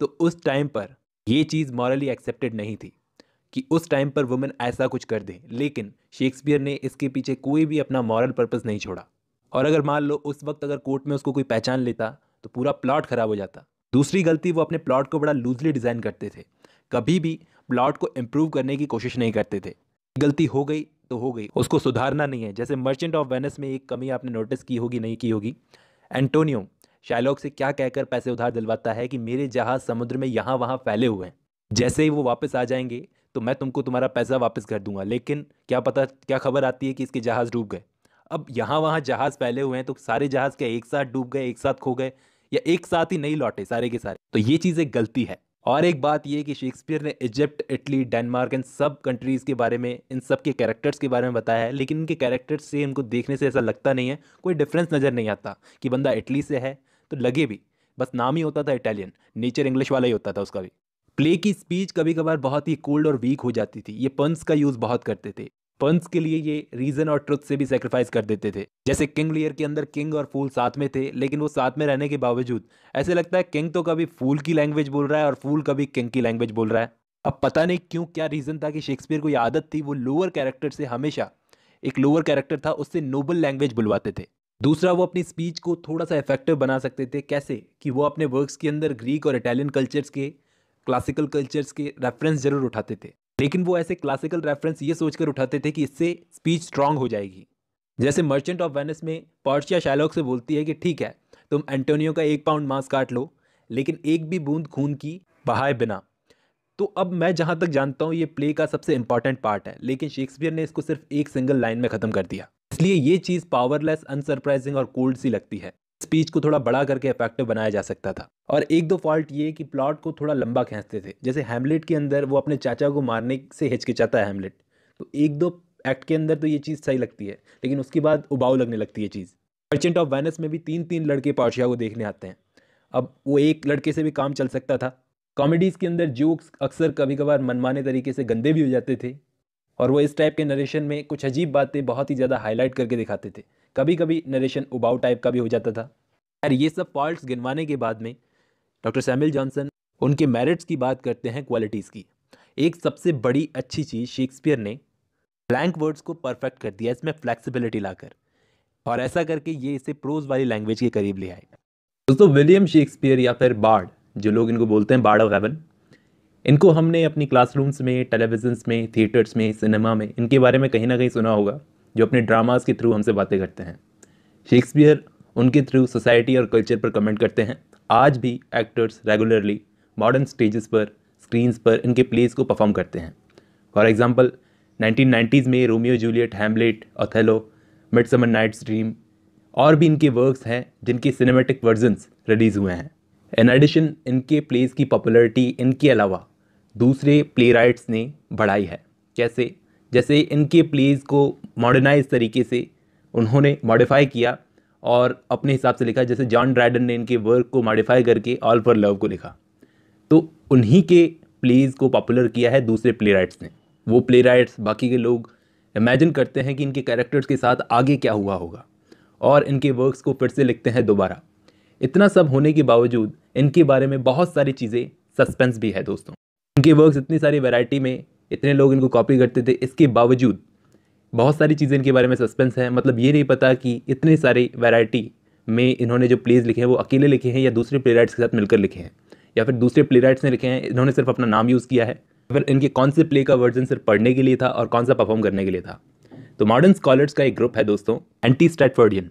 तो उस टाइम पर ये चीज़ मॉरली एक्सेप्टेड नहीं थी कि उस टाइम पर वुमेन ऐसा कुछ कर दे लेकिन शेक्सपियर ने इसके पीछे कोई भी अपना मॉरल पर्पज़ नहीं छोड़ा और अगर मान लो उस वक्त अगर कोर्ट में उसको कोई पहचान लेता तो पूरा प्लॉट ख़राब हो जाता दूसरी गलती वो अपने प्लॉट को बड़ा लूजली डिज़ाइन करते थे कभी भी प्लॉट को इम्प्रूव करने की कोशिश नहीं करते थे गलती हो गई तो हो गई उसको सुधारना नहीं है जैसे मर्चेंट ऑफ वेनिस में एक कमी आपने नोटिस की होगी नहीं की होगी एंटोनियो शायलॉक से क्या कहकर पैसे उधार दिलवाता है कि मेरे जहाज समुद्र में यहाँ वहाँ फैले हुए हैं जैसे ही वो वापस आ जाएंगे तो मैं तुमको तुम्हारा पैसा वापस कर दूंगा लेकिन क्या पता क्या खबर आती है कि इसके जहाज़ डूब गए अब यहाँ वहाँ जहाज़ फैले हुए हैं तो सारे जहाज़ क्या एक साथ डूब गए एक साथ खो गए या एक साथ ही नहीं लौटे सारे के सारे तो ये चीज़ एक गलती है और एक बात यह कि शेक्सपियर ने इजिप्ट इटली डेनमार्क इन सब कंट्रीज़ के बारे में इन सब के कैरेक्टर्स के बारे में बताया है लेकिन इनके कैरेक्टर्स से इनको देखने से ऐसा लगता नहीं है कोई डिफरेंस नज़र नहीं आता कि बंदा इटली से है तो लगे भी बस नाम ही होता था इटालियन नेचर इंग्लिश वाला ही होता था उसका भी प्ले की स्पीच कभी कभार बहुत ही कोल्ड और वीक हो जाती थी ये पंस का यूज़ बहुत करते थे पंस के लिए ये रीजन और ट्रुथ से भी सेक्रीफाइस कर देते थे जैसे किंग लियर के अंदर किंग और फूल साथ में थे लेकिन वो साथ में रहने के बावजूद ऐसे लगता है किंग तो कभी फूल की लैंग्वेज बोल रहा है और फूल कभी किंग की लैंग्वेज बोल रहा है अब पता नहीं क्यों क्या रीज़न था कि शेक्सपियर को ये आदत थी वो लोअर कैरेक्टर से हमेशा एक लोअर कैरेक्टर था उससे नोबल लैंग्वेज बुलवाते थे दूसरा वो अपनी स्पीच को थोड़ा सा इफेक्टिव बना सकते थे कैसे कि वो अपने वर्क्स के अंदर ग्रीक और इटालियन कल्चर्स के क्लासिकल कल्चर्स के रेफरेंस जरूर उठाते थे लेकिन वो ऐसे क्लासिकल रेफरेंस ये सोचकर उठाते थे कि इससे स्पीच स्ट्रांग हो जाएगी जैसे मर्चेंट ऑफ वेनिस में पॉर्चिया शैलॉग से बोलती है कि ठीक है तुम एंटोनियो का एक पाउंड मांस काट लो लेकिन एक भी बूंद खून की बहाए बिना तो अब मैं जहाँ तक जानता हूँ ये प्ले का सबसे इंपॉर्टेंट पार्ट है लेकिन शेक्सपियर ने इसको सिर्फ एक सिंगल लाइन में ख़त्म कर दिया इसलिए ये चीज़ पावरलेस अनसरप्राइजिंग और कोल्ड सी लगती है स्पीच को थोड़ा बड़ा करके इफेक्टिव बनाया जा सकता था और एक दो फॉल्ट ये कि प्लॉट को थोड़ा लंबा खींचते थे जैसे हेमलेट के अंदर वो अपने चाचा को मारने से हिचकिचाता है हेमलेट तो एक दो एक्ट के अंदर तो ये चीज़ सही लगती है लेकिन उसके बाद उबाऊ लगने लगती है चीज़ मर्चेंट ऑफ वेनस में भी तीन तीन लड़के पार्शिया को देखने आते हैं अब वो एक लड़के से भी काम चल सकता था कॉमेडीज़ के अंदर जोक्स अक्सर कभी कभार मनमाने तरीके से गंदे भी हो जाते थे और वो इस टाइप के नरेशन में कुछ अजीब बातें बहुत ही ज़्यादा हाईलाइट करके दिखाते थे कभी कभी नरेशन उबाऊ टाइप का भी हो जाता था खैर ये सब पॉइंट्स गिनवाने के बाद में डॉक्टर सैमिल जॉनसन उनके मेरिट्स की बात करते हैं क्वालिटीज़ की एक सबसे बड़ी अच्छी चीज़ शेक्सपियर ने ब्लैंक वर्ड्स को परफेक्ट कर दिया इसमें फ्लैक्सिबिलिटी लाकर और ऐसा करके ये इसे प्रोज वाली लैंग्वेज के करीब ले आए दोस्तों विलियम शेक्सपियर या फिर बाड जो लोग इनको बोलते हैं बाड ऑफ हेवन इनको हमने अपनी क्लासरूम्स में टेलीविजन्स में थिएटर्स में सिनेमा में इनके बारे में कहीं ना कहीं सुना होगा जो अपने ड्रामास के थ्रू हमसे बातें करते हैं शेक्सपियर उनके थ्रू सोसाइटी और कल्चर पर कमेंट करते हैं आज भी एक्टर्स रेगुलरली मॉडर्न स्टेजेस पर स्क्रीन्स पर इनके प्लेस को परफॉर्म करते हैं फॉर एग्ज़ाम्पल नाइनटीन में Romeo Juliet Hamlet Othello midsummer night's dream और भी इनके वर्क्स हैं जिनके सिनेमेटिक वर्जन्स रिलीज़ हुए हैं इन एडिशन इनके प्लेस की पॉपुलरिटी इनके अलावा दूसरे प्ले राइट्स ने बढ़ाई है कैसे जैसे इनके प्लेज़ को मॉडर्नाइज तरीके से उन्होंने मॉडिफाई किया और अपने हिसाब से लिखा जैसे जॉन ड्राइडन ने इनके वर्क को मॉडिफाई करके ऑल फॉर लव को लिखा तो उन्हीं के प्लेज को पॉपुलर किया है दूसरे प्ले राइट्स ने वो प्ले राइट्स बाकी के लोग इमेजिन करते हैं कि इनके कैरेक्टर्स के साथ आगे क्या हुआ होगा और इनके वर्क्स को फिर से लिखते हैं दोबारा इतना सब होने के बावजूद इनके बारे में बहुत सारी चीज़ें सस्पेंस भी है दोस्तों इनके वर्क्स इतनी सारी वैरायटी में इतने लोग इनको कॉपी करते थे इसके बावजूद बहुत सारी चीज़ें इनके बारे में सस्पेंस है मतलब ये नहीं पता कि इतने सारे वैरायटी में इन्होंने जो प्लेज लिखे हैं वो अकेले लिखे हैं या दूसरे प्ले राइट्स के साथ मिलकर लिखे हैं या फिर दूसरे प्ले राइट्स ने लिखे हैं इन्होंने सिर्फ अपना नाम यूज़ किया है फिर इनके कौन से प्ले का वर्जन सिर्फ पढ़ने के लिए था और कौन सा परफॉर्म करने के लिए था तो मॉडर्न स्कॉलर्स का एक ग्रुप है दोस्तों एंटी स्टैटफर्डियन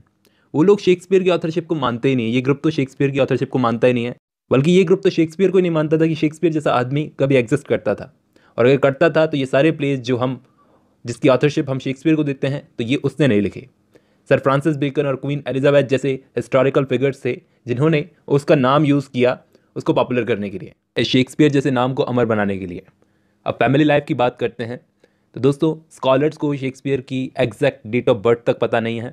वो लोग शेक्सपियर की ऑथरशिप को मानते ही नहीं ये ग्रुप तो शेक्सपियर की ऑथरशिप को मानता ही नहीं है बल्कि ये ग्रुप तो शेक्सपियर को नहीं मानता था कि शेक्सपियर जैसा आदमी कभी एग्जिस्ट करता था और अगर करता था तो ये सारे प्लेज जो हम जिसकी ऑथरशिप हम शेक्सपियर को देते हैं तो ये उसने नहीं लिखे सर फ्रांसिस बेकन और क्वीन एलिजाबैथ जैसे हिस्टोरिकल फिगर्स थे जिन्होंने उसका नाम यूज़ किया उसको पॉपुलर करने के लिए शेक्सपियर जैसे नाम को अमर बनाने के लिए अब फैमिली लाइफ की बात करते हैं तो दोस्तों स्कॉलर्स को शेक्सपियर की एग्जैक्ट डेट ऑफ बर्थ तक पता नहीं है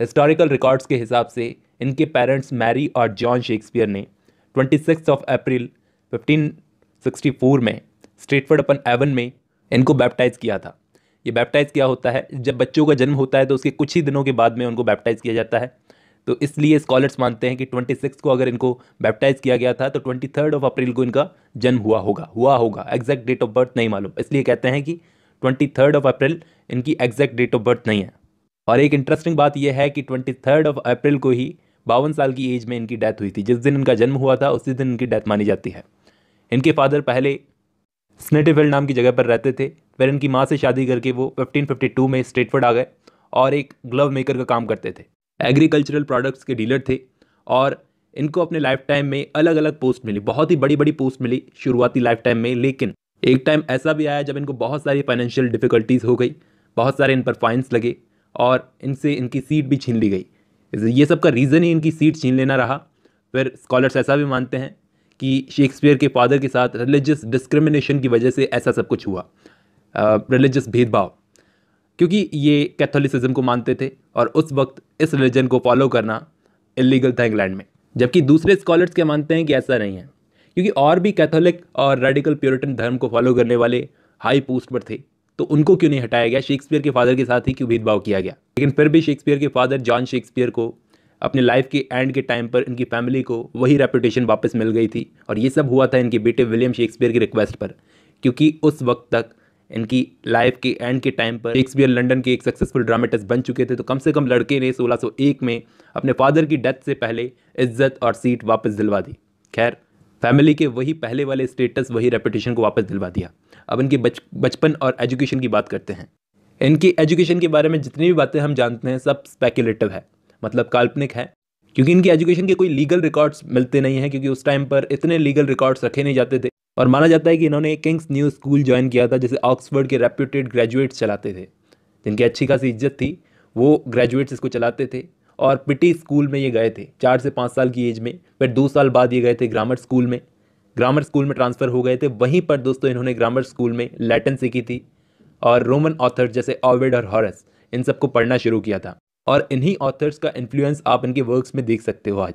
हिस्टोरिकल रिकॉर्ड्स के हिसाब से इनके पेरेंट्स मैरी और जॉन शेक्सपियर ने twenty six of April fifteen में स्ट्रेटफर्ड अपन एवन में इनको बैप्टाइज किया था ये बैप्टाइज़ किया होता है जब बच्चों का जन्म होता है तो उसके कुछ ही दिनों के बाद में उनको बैप्टाइज़ किया जाता है तो इसलिए स्कॉलर्स मानते हैं कि ट्वेंटी सिक्स को अगर इनको बैप्टाइज़ किया गया था तो ट्वेंटी थर्ड ऑफ अप्रैल को इनका जन्म हुआ होगा हुआ होगा एग्जैक्ट डेट ऑफ बर्थ नहीं मालूम इसलिए कहते हैं कि ट्वेंटी थर्ड ऑफ अप्रैल इनकी एग्जैक्ट डेट ऑफ बर्थ नहीं है और एक इंटरेस्टिंग बात यह है कि ट्वेंटी थर्ड ऑफ अप्रैल को ही बावन साल की एज में इनकी डेथ हुई थी जिस दिन इनका जन्म हुआ था उसी दिन इनकी डेथ मानी जाती है इनके फादर पहले स्नेटेफेल्ड नाम की जगह पर रहते थे फिर इनकी माँ से शादी करके वो 1552 में स्टेटफर्ड आ गए और एक ग्लव मेकर का काम करते थे एग्रीकल्चरल प्रोडक्ट्स के डीलर थे और इनको अपने लाइफ टाइम में अलग अलग पोस्ट मिली बहुत ही बड़ी बड़ी पोस्ट मिली शुरुआती लाइफ टाइम में लेकिन एक टाइम ऐसा भी आया जब इनको बहुत सारी फाइनेंशियल डिफ़िकल्टीज़ हो गई बहुत सारे इन पर फाइन्स लगे और इनसे इनकी सीट भी छीन ली गई ये सब का रीज़न ही इनकी सीट छीन लेना रहा फिर स्कॉलर्स ऐसा भी मानते हैं कि शेक्सपियर के फादर के साथ रिलीजियस डिस्क्रिमिनेशन की वजह से ऐसा सब कुछ हुआ रिलीजियस भेदभाव क्योंकि ये कैथोलिसिज्म को मानते थे और उस वक्त इस रिलीजन को फॉलो करना इलीगल था इंग्लैंड में जबकि दूसरे स्कॉलर्स क्या मानते हैं कि ऐसा नहीं है क्योंकि और भी कैथोलिक और रेडिकल प्योरिटन धर्म को फॉलो करने वाले हाई पोस्ट पर थे तो उनको क्यों नहीं हटाया गया शेक्सपियर के फादर के साथ ही क्यों भेदभाव किया गया लेकिन फिर भी शेक्सपियर के फादर जॉन शेक्सपियर को अपने लाइफ के एंड के टाइम पर इनकी फैमिली को वही रेपुटेशन वापस मिल गई थी और ये सब हुआ था इनके बेटे विलियम शेक्सपियर की रिक्वेस्ट पर क्योंकि उस वक्त तक इनकी लाइफ के एंड के टाइम पर शेक्सपियर लंदन के एक सक्सेसफुल ड्रामेटिस बन चुके थे तो कम से कम लड़के ने 1601 में अपने फादर की डेथ से पहले इज्जत और सीट वापस दिलवा दी खैर फैमिली के वही पहले वाले स्टेटस वही रेपुटेशन को वापस दिलवा दिया अब इनके बच बचपन और एजुकेशन की बात करते हैं इनकी एजुकेशन के बारे में जितनी भी बातें हम जानते हैं सब स्पेकुलेटिव है मतलब काल्पनिक है क्योंकि इनकी एजुकेशन के कोई लीगल रिकॉर्ड्स मिलते नहीं हैं क्योंकि उस टाइम पर इतने लीगल रिकॉर्ड्स रखे नहीं जाते थे और माना जाता है कि इन्होंने किंग्स न्यू स्कूल ज्वाइन किया था जिसे ऑक्सफर्ड के रेप्यूटेड ग्रेजुएट्स चलाते थे जिनकी अच्छी खासी इज्जत थी वो ग्रेजुएट्स इसको चलाते थे और पिटी स्कूल में ये गए थे चार से पाँच साल की एज में फिर दो साल बाद ये गए थे ग्रामर स्कूल में ग्रामर स्कूल में ट्रांसफ़र हो गए थे वहीं पर दोस्तों इन्होंने ग्रामर स्कूल में लैटिन सीखी थी और रोमन ऑथर जैसे ऑविड और हॉरस इन सबको पढ़ना शुरू किया था और इन्हीं ऑथर्स का इन्फ्लुएंस आप इनके वर्क्स में देख सकते हो आज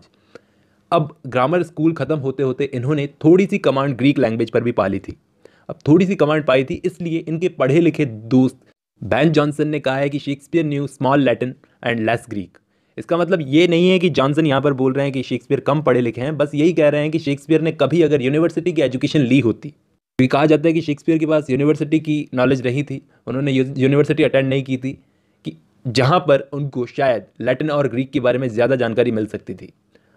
अब ग्रामर स्कूल ख़त्म होते होते इन्होंने थोड़ी सी कमांड ग्रीक लैंग्वेज पर भी पाली थी अब थोड़ी सी कमांड पाई थी इसलिए इनके पढ़े लिखे दोस्त बैन जॉनसन ने कहा है कि Shakespeare knew small Latin and less Greek इसका मतलब ये नहीं है कि जॉनसन यहाँ पर बोल रहे हैं कि शेक्सपियर कम पढ़े लिखे हैं बस यही कह रहे हैं कि शेक्सपियर ने कभी अगर यूनिवर्सिटी की एजुकेशन ली होती क्योंकि कहा जाता है कि शेक्सपियर के पास यूनिवर्सिटी की नॉलेज नहीं थी उन्होंने यूनिवर्सिटी अटेंड नहीं की थी जहाँ पर उनको शायद लैटिन और ग्रीक के बारे में ज़्यादा जानकारी मिल सकती थी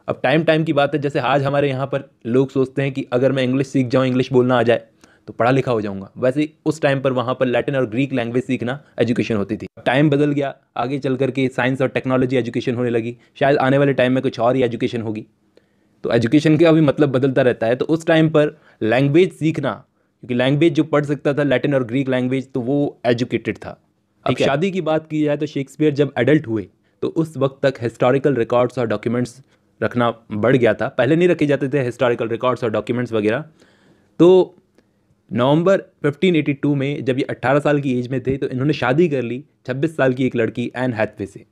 अब टाइम टाइम की बात है जैसे आज हमारे यहाँ पर लोग सोचते हैं कि अगर मैं इंग्लिश सीख जाऊँ इंग्लिश बोलना आ जाए तो पढ़ा लिखा हो जाऊंगा वैसे उस टाइम पर वहाँ पर लैटिन और ग्रीक लैंग्वेज सीखना एजुकेशन होती थी टाइम बदल गया आगे चल करके साइंस और टेक्नोलॉजी एजुकेशन होने लगी शायद आने वाले टाइम में कुछ और ही एजुकेशन होगी तो एजुकेशन का भी मतलब बदलता रहता है तो उस टाइम पर लैंग्वेज सीखना क्योंकि लैंग्वेज जो पढ़ सकता था लैटिन और ग्रीक लैंग्वेज तो वो एजुकेटेड था अब शादी की बात की जाए तो शेक्सपियर जब एडल्ट हुए तो उस वक्त तक हिस्टोरिकल रिकॉर्ड्स और डॉक्यूमेंट्स रखना बढ़ गया था पहले नहीं रखे जाते थे हिस्टोरिकल रिकॉर्ड्स और डॉक्यूमेंट्स वगैरह तो नवंबर 1582 में जब ये 18 साल की एज में थे तो इन्होंने शादी कर ली 26 साल की एक लड़की एन हैथवे से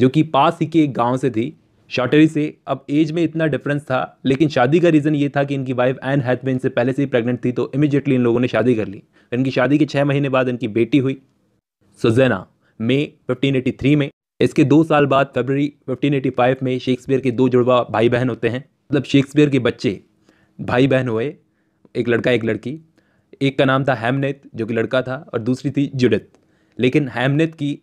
जो कि पास ही के एक गाँव से थी शॉटरी से अब एज में इतना डिफरेंस था लेकिन शादी का रीज़न ये था कि इनकी वाइफ एन हैथवे इनसे पहले से ही प्रेगनेंट थी तो इमिजिएटली इन लोगों ने शादी कर ली इनकी शादी के छः महीने बाद इनकी बेटी हुई सजेना मई थ्री में इसके दो साल बाद फरवरी 1585 में शेक्सपियर के दो जुड़वा भाई बहन होते हैं मतलब शेक्सपियर के बच्चे भाई बहन हुए एक लड़का एक लड़की एक का नाम था हेमनेत जो कि लड़का था और दूसरी थी जुडित लेकिन हेमनेत की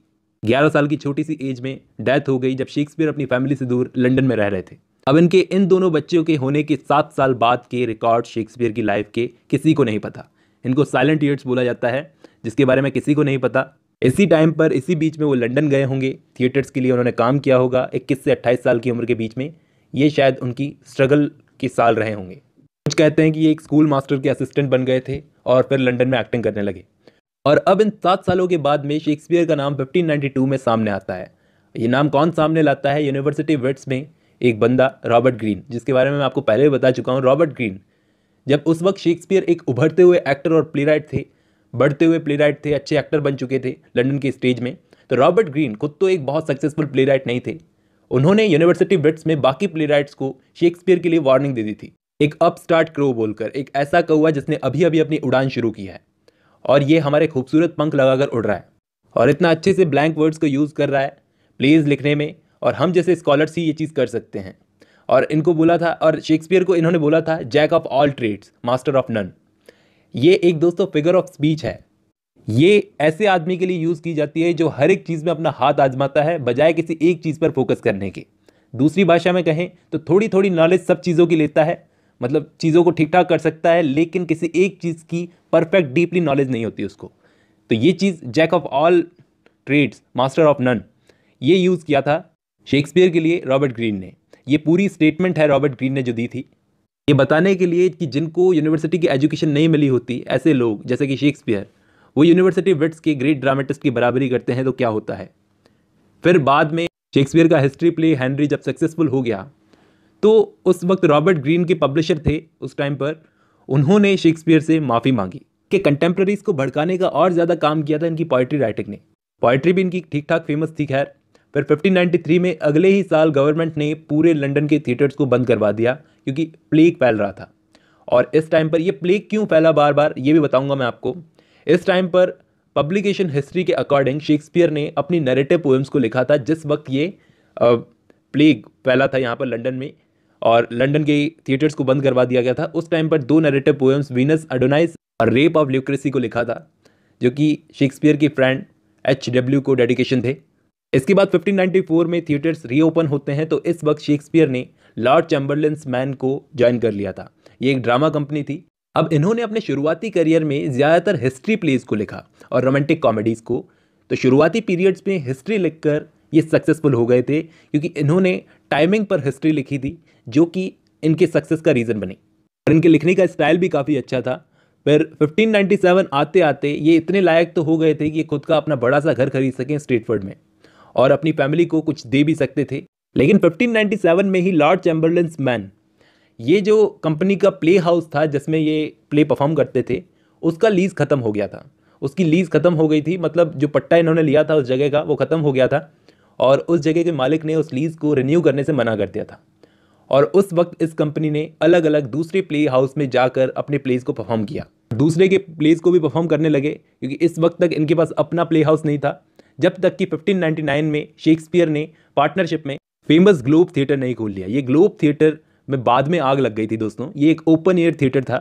11 साल की छोटी सी एज में डेथ हो गई जब शेक्सपियर अपनी फैमिली से दूर लंदन में रह रहे थे अब इनके इन दोनों बच्चों के होने के सात साल बाद के रिकॉर्ड शेक्सपियर की लाइफ के किसी को नहीं पता इनको साइलेंट ईयर्स बोला जाता है जिसके बारे में किसी को नहीं पता इसी टाइम पर इसी बीच में वो लंदन गए होंगे थिएटर्स के लिए उन्होंने काम किया होगा इक्कीस से अट्ठाईस साल की उम्र के बीच में ये शायद उनकी स्ट्रगल के साल रहे होंगे कुछ कहते हैं कि ये एक स्कूल मास्टर के असिस्टेंट बन गए थे और फिर लंदन में एक्टिंग करने लगे और अब इन सात सालों के बाद में शेक्सपियर का नाम फिफ्टीन में सामने आता है ये नाम कौन सामने लाता है यूनिवर्सिटी वेट्स में एक बंदा रॉबर्ट ग्रीन जिसके बारे में मैं आपको पहले भी बता चुका हूँ रॉबर्ट ग्रीन जब उस वक्त शेक्सपियर एक उभरते हुए एक्टर और प्लेराइट थे बढ़ते हुए प्ले थे अच्छे एक्टर बन चुके थे लंडन के स्टेज में तो रॉबर्ट ग्रीन खुद तो एक बहुत सक्सेसफुल प्ले राइट नहीं थे उन्होंने यूनिवर्सिटी ब्रिट्स में बाकी प्ले राइट्स को शेक्सपियर के लिए वार्निंग दे दी थी एक अप स्टार्ट क्रो बोलकर एक ऐसा कौआ जिसने अभी अभी अपनी उड़ान शुरू की है और ये हमारे खूबसूरत पंख लगाकर उड़ रहा है और इतना अच्छे से ब्लैंक वर्ड्स को यूज़ कर रहा है प्लेज लिखने में और हम जैसे स्कॉलर्स ही ये चीज़ कर सकते हैं और इनको बोला था और शेक्सपियर को इन्होंने बोला था jack of all trades master of none ये एक दोस्तों फिगर ऑफ स्पीच है ये ऐसे आदमी के लिए यूज़ की जाती है जो हर एक चीज़ में अपना हाथ आजमाता है बजाय किसी एक चीज़ पर फोकस करने के दूसरी भाषा में कहें तो थोड़ी थोड़ी नॉलेज सब चीज़ों की लेता है मतलब चीज़ों को ठीक ठाक कर सकता है लेकिन किसी एक चीज़ की परफेक्ट डीपली नॉलेज नहीं होती उसको तो ये चीज़ jack of all trades master of none ये यूज़ किया था शेक्सपियर के लिए रॉबर्ट ग्रीन ने ये पूरी स्टेटमेंट है रॉबर्ट ग्रीन ने जो दी थी ये बताने के लिए कि जिनको यूनिवर्सिटी की एजुकेशन नहीं मिली होती ऐसे लोग जैसे कि शेक्सपियर वो यूनिवर्सिटी विट्स के ग्रेट ड्रामेटिस्ट की बराबरी करते हैं तो क्या होता है फिर बाद में शेक्सपियर का हिस्ट्री प्ले हैंनरी जब सक्सेसफुल हो गया तो उस वक्त रॉबर्ट ग्रीन के पब्लिशर थे उस टाइम पर उन्होंने शेक्सपियर से माफ़ी मांगी कि कंटेम्प्रेरीज को भड़काने का और ज़्यादा काम किया था इनकी पोइट्री राइटिंग ने पोइट्री भी इनकी ठीक ठाक फेमस थी खैर पर 1593 में अगले ही साल गवर्नमेंट ने पूरे लंदन के थिएटर्स को बंद करवा दिया क्योंकि प्लेग फैल रहा था और इस टाइम पर यह प्लेग क्यों फैला बार बार ये भी बताऊंगा मैं आपको इस टाइम पर पब्लिकेशन हिस्ट्री के अकॉर्डिंग शेक्सपियर ने अपनी नरेटिव पोएम्स को लिखा था जिस वक्त ये प्लेग फैला था यहाँ पर लंडन में और लंडन के थिएटर्स को बंद करवा दिया गया था उस टाइम पर दो नरेटिव पोएम्स वीनस अडोनाइस और रेप ऑफ ल्यूक्रेसी को लिखा था जो कि शेक्सपियर की फ्रेंड एच डब्ल्यू को डेडिकेशन थे इसके बाद 1594 में थिएटर्स रीओपन होते हैं तो इस वक्त शेक्सपियर ने लॉर्ड चैम्बरलेंस मैन को ज्वाइन कर लिया था ये एक ड्रामा कंपनी थी अब इन्होंने अपने शुरुआती करियर में ज़्यादातर हिस्ट्री प्लेज को लिखा और रोमांटिक कॉमेडीज़ को तो शुरुआती पीरियड्स में हिस्ट्री लिखकर ये सक्सेसफुल हो गए थे क्योंकि इन्होंने टाइमिंग पर हिस्ट्री लिखी थी जो कि इनके सक्सेस का रीज़न बनी और इनके लिखने का स्टाइल भी काफ़ी अच्छा था फिर 1597 आते आते ये इतने लायक तो हो गए थे कि खुद का अपना बड़ा सा घर खरीद सकें स्ट्रीटफर्ड में और अपनी फैमिली को कुछ दे भी सकते थे लेकिन 1597 में ही लॉर्ड चैम्बरलेंस मैन ये जो कंपनी का प्ले हाउस था जिसमें ये प्ले परफॉर्म करते थे उसका लीज़ ख़त्म हो गया था उसकी लीज़ ख़त्म हो गई थी मतलब जो पट्टा इन्होंने लिया था उस जगह का वो ख़त्म हो गया था और उस जगह के मालिक ने उस लीज़ को रिन्यू करने से मना कर दिया था और उस वक्त इस कंपनी ने अलग अलग दूसरे प्ले हाउस में जाकर अपने प्लेस को परफॉर्म किया दूसरे के प्लेस को भी परफॉर्म करने लगे क्योंकि इस वक्त तक इनके पास अपना प्ले हाउस नहीं था जब तक कि 1599 में शेक्सपियर ने पार्टनरशिप में फेमस ग्लोब थिएटर नहीं खोल लिया ये ग्लोब थिएटर में बाद में आग लग गई थी दोस्तों ये एक ओपन एयर थिएटर था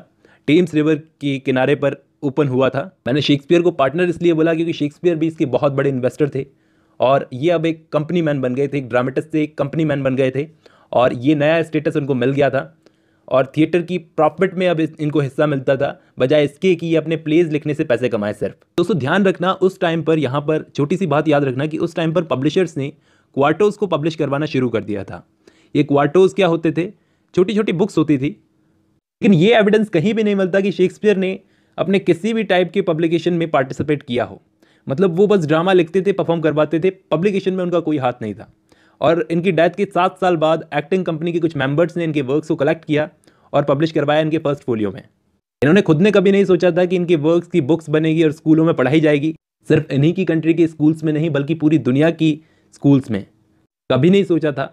टेम्स रिवर के किनारे पर ओपन हुआ था मैंने शेक्सपियर को पार्टनर इसलिए बोला क्योंकि शेक्सपियर भी इसके बहुत बड़े इन्वेस्टर थे और ये अब एक कंपनी मैन बन गए थे एक ड्रामेटिस्ट से एक कंपनी मैन बन गए थे और ये नया स्टेटस उनको मिल गया था और थिएटर की प्रॉफिट में अब इनको हिस्सा मिलता था बजाय इसके कि ये अपने प्लेज लिखने से पैसे कमाए सिर्फ दोस्तों ध्यान रखना उस टाइम पर यहाँ पर छोटी सी बात याद रखना कि उस टाइम पर पब्लिशर्स ने क्वार्टोज को पब्लिश करवाना शुरू कर दिया था ये क्वार्टोज क्या होते थे छोटी छोटी बुक्स होती थी लेकिन ये एविडेंस कहीं भी नहीं मिलता कि शेक्सपियर ने अपने किसी भी टाइप के पब्लिकेशन में पार्टिसिपेट किया हो मतलब वो बस ड्रामा लिखते थे परफॉर्म करवाते थे पब्लिकेशन में उनका कोई हाथ नहीं था और इनकी डेथ के सात साल बाद एक्टिंग कंपनी के कुछ मेंबर्स ने इनके वर्क्स को कलेक्ट किया और पब्लिश करवाया इनके फर्स्ट फोलियो में इन्होंने खुद ने कभी नहीं सोचा था कि इनके वर्क्स की बुक्स बनेगी और स्कूलों में पढ़ाई जाएगी सिर्फ इन्हीं की कंट्री के स्कूल्स में नहीं बल्कि पूरी दुनिया की स्कूल्स में कभी नहीं सोचा था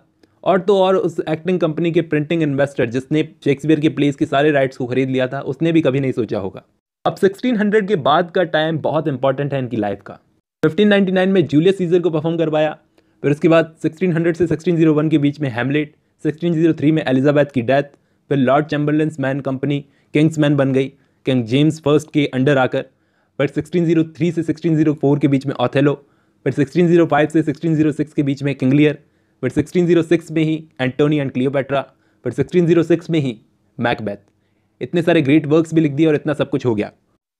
और तो और उस एक्टिंग कंपनी के प्रिंटिंग इन्वेस्टर जिसने शेक्सपियर के प्लेस के सारे राइट्स को खरीद लिया था उसने भी कभी नहीं सोचा होगा अब 1600 के बाद का टाइम बहुत इंपॉर्टेंट है इनकी लाइफ का 1599 में जूलियस सीजर को परफॉर्म करवाया फिर उसके बाद 1600 से 1601 के बीच में हेमलेट 1603 में एलिजाबैथ की डेथ फिर lord Chamberlain's men company King's men बन गई किंग जेम्स फर्स्ट के अंडर आकर फिर 1603 से 1604 के बीच में ऑथेलो फिर 1605 से 1606 के बीच में किंगलियर फिर 1606 में ही एंटोनी एंड क्लियोपेट्रा फिर 1606 में ही मैकबैथ इतने सारे ग्रेट वर्क्स भी लिख दिए और इतना सब कुछ हो गया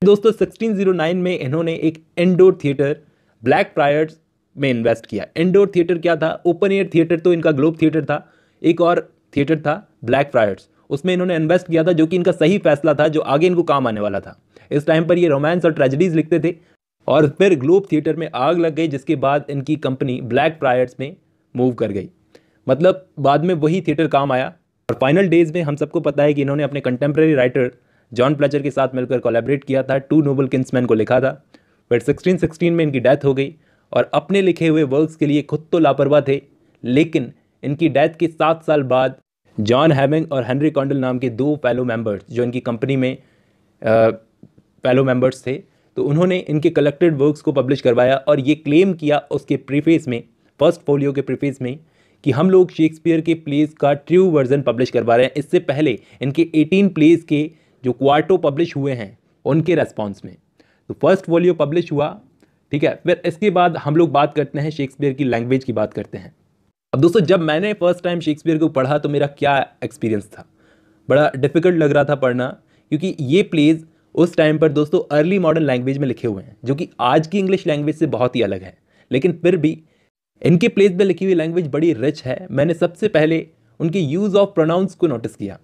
दोस्तों 1609 में इन्होंने एक इनडोर थिएटर ब्लैक प्रायर्स में इन्वेस्ट किया इंडोर थिएटर क्या था ओपन एयर थिएटर तो इनका ग्लोब थिएटर था एक और थिएटर था ब्लैक फ्रायर्स उसमें इन्होंने इन्वेस्ट किया था जो कि इनका सही फैसला था जो आगे इनको काम आने वाला था इस टाइम पर ये रोमांस और ट्रेजिडीज लिखते थे और फिर ग्लोब थिएटर में आग लग गई जिसके बाद इनकी कंपनी ब्लैक प्रायर्स में मूव कर गई मतलब बाद में वही थिएटर काम आया और फाइनल डेज में हम सबको पता है कि इन्होंने अपने कंटेम्प्रेरी राइटर जॉन प्लेचर के साथ मिलकर कोलेबरेट किया था टू नोबल किन्समैन को लिखा था फिर सिक्सटीन में इनकी डेथ हो गई और अपने लिखे हुए वर्क्स के लिए खुद तो लापरवाह थे लेकिन इनकी डेथ के सात साल बाद जॉन हैमिंग और हेनरी कॉन्डल नाम के दो पैलो मेंबर्स जो इनकी कंपनी में पैलो मेंबर्स थे तो उन्होंने इनके कलेक्टेड वर्क्स को पब्लिश करवाया और ये क्लेम किया उसके प्रीफेस में फर्स्ट पोलियो के प्रीफेस में कि हम लोग शेक्सपियर के प्लेस का ट्रू वर्जन पब्लिश करवा रहे हैं इससे पहले इनके 18 प्लेस के जो क्वार्टो पब्लिश हुए हैं उनके रेस्पॉन्स में तो फर्स्ट वॉल्यूम पब्लिश हुआ ठीक है फिर इसके बाद हम लोग बात करते हैं शेक्सपियर की लैंग्वेज की बात करते हैं अब दोस्तों जब मैंने फर्स्ट टाइम शेक्सपियर को पढ़ा तो मेरा क्या एक्सपीरियंस था बड़ा डिफ़िकल्ट लग रहा था पढ़ना क्योंकि ये प्लेज़ उस टाइम पर दोस्तों अर्ली मॉडर्न लैंग्वेज में लिखे हुए हैं जो कि आज की इंग्लिश लैंग्वेज से बहुत ही अलग है लेकिन फिर भी इनके प्लेस में लिखी हुई लैंग्वेज बड़ी रिच है मैंने सबसे पहले उनके यूज़ ऑफ प्रोनाउंस को नोटिस किया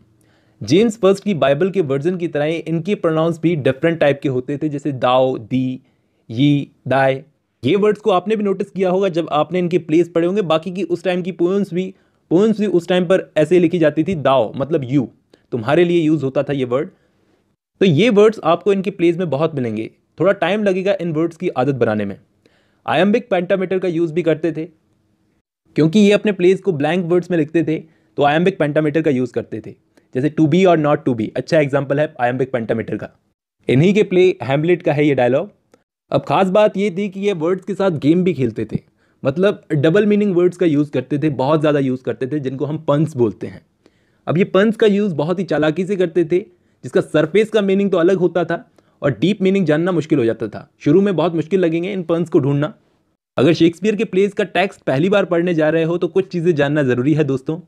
जेम्स फर्स्ट की बाइबल के वर्जन की तरह इनके प्रोनाउंस भी डिफरेंट टाइप के होते थे जैसे दाओ दी यी दाय ये वर्ड्स को आपने भी नोटिस किया होगा जब आपने इनके प्लेस पढ़े होंगे बाकी की उस टाइम की पोएम्स भी पोएम्स भी उस टाइम पर ऐसे लिखी जाती थी दाओ मतलब यू तुम्हारे लिए यूज़ होता था ये वर्ड तो ये वर्ड्स आपको इनके प्लेस में बहुत मिलेंगे थोड़ा टाइम लगेगा इन वर्ड्स की आदत बनाने में आयम्बिक पेंटामीटर का यूज़ भी करते थे क्योंकि ये अपने प्लेस को ब्लैंक वर्ड्स में लिखते थे तो आयम्बिक पेंटामीटर का यूज़ करते थे जैसे टू बी और नॉट टू बी अच्छा एग्जाम्पल है आयम्बिक पेंटामीटर का इन्हीं के प्ले हैमलेट का है ये डायलॉग अब ख़ास बात ये थी कि ये वर्ड्स के साथ गेम भी खेलते थे मतलब डबल मीनिंग वर्ड्स का यूज़ करते थे बहुत ज़्यादा यूज़ करते थे जिनको हम पंस बोलते हैं अब ये पंस का यूज़ बहुत ही चालाकी से करते थे जिसका सरफेस का मीनिंग तो अलग होता था और डीप मीनिंग जानना मुश्किल हो जाता था शुरू में बहुत मुश्किल लगेंगे इन पंस को ढूंढना अगर शेक्सपियर के प्लेस का टेक्स्ट पहली बार पढ़ने जा रहे हो तो कुछ चीज़ें जानना ज़रूरी है दोस्तों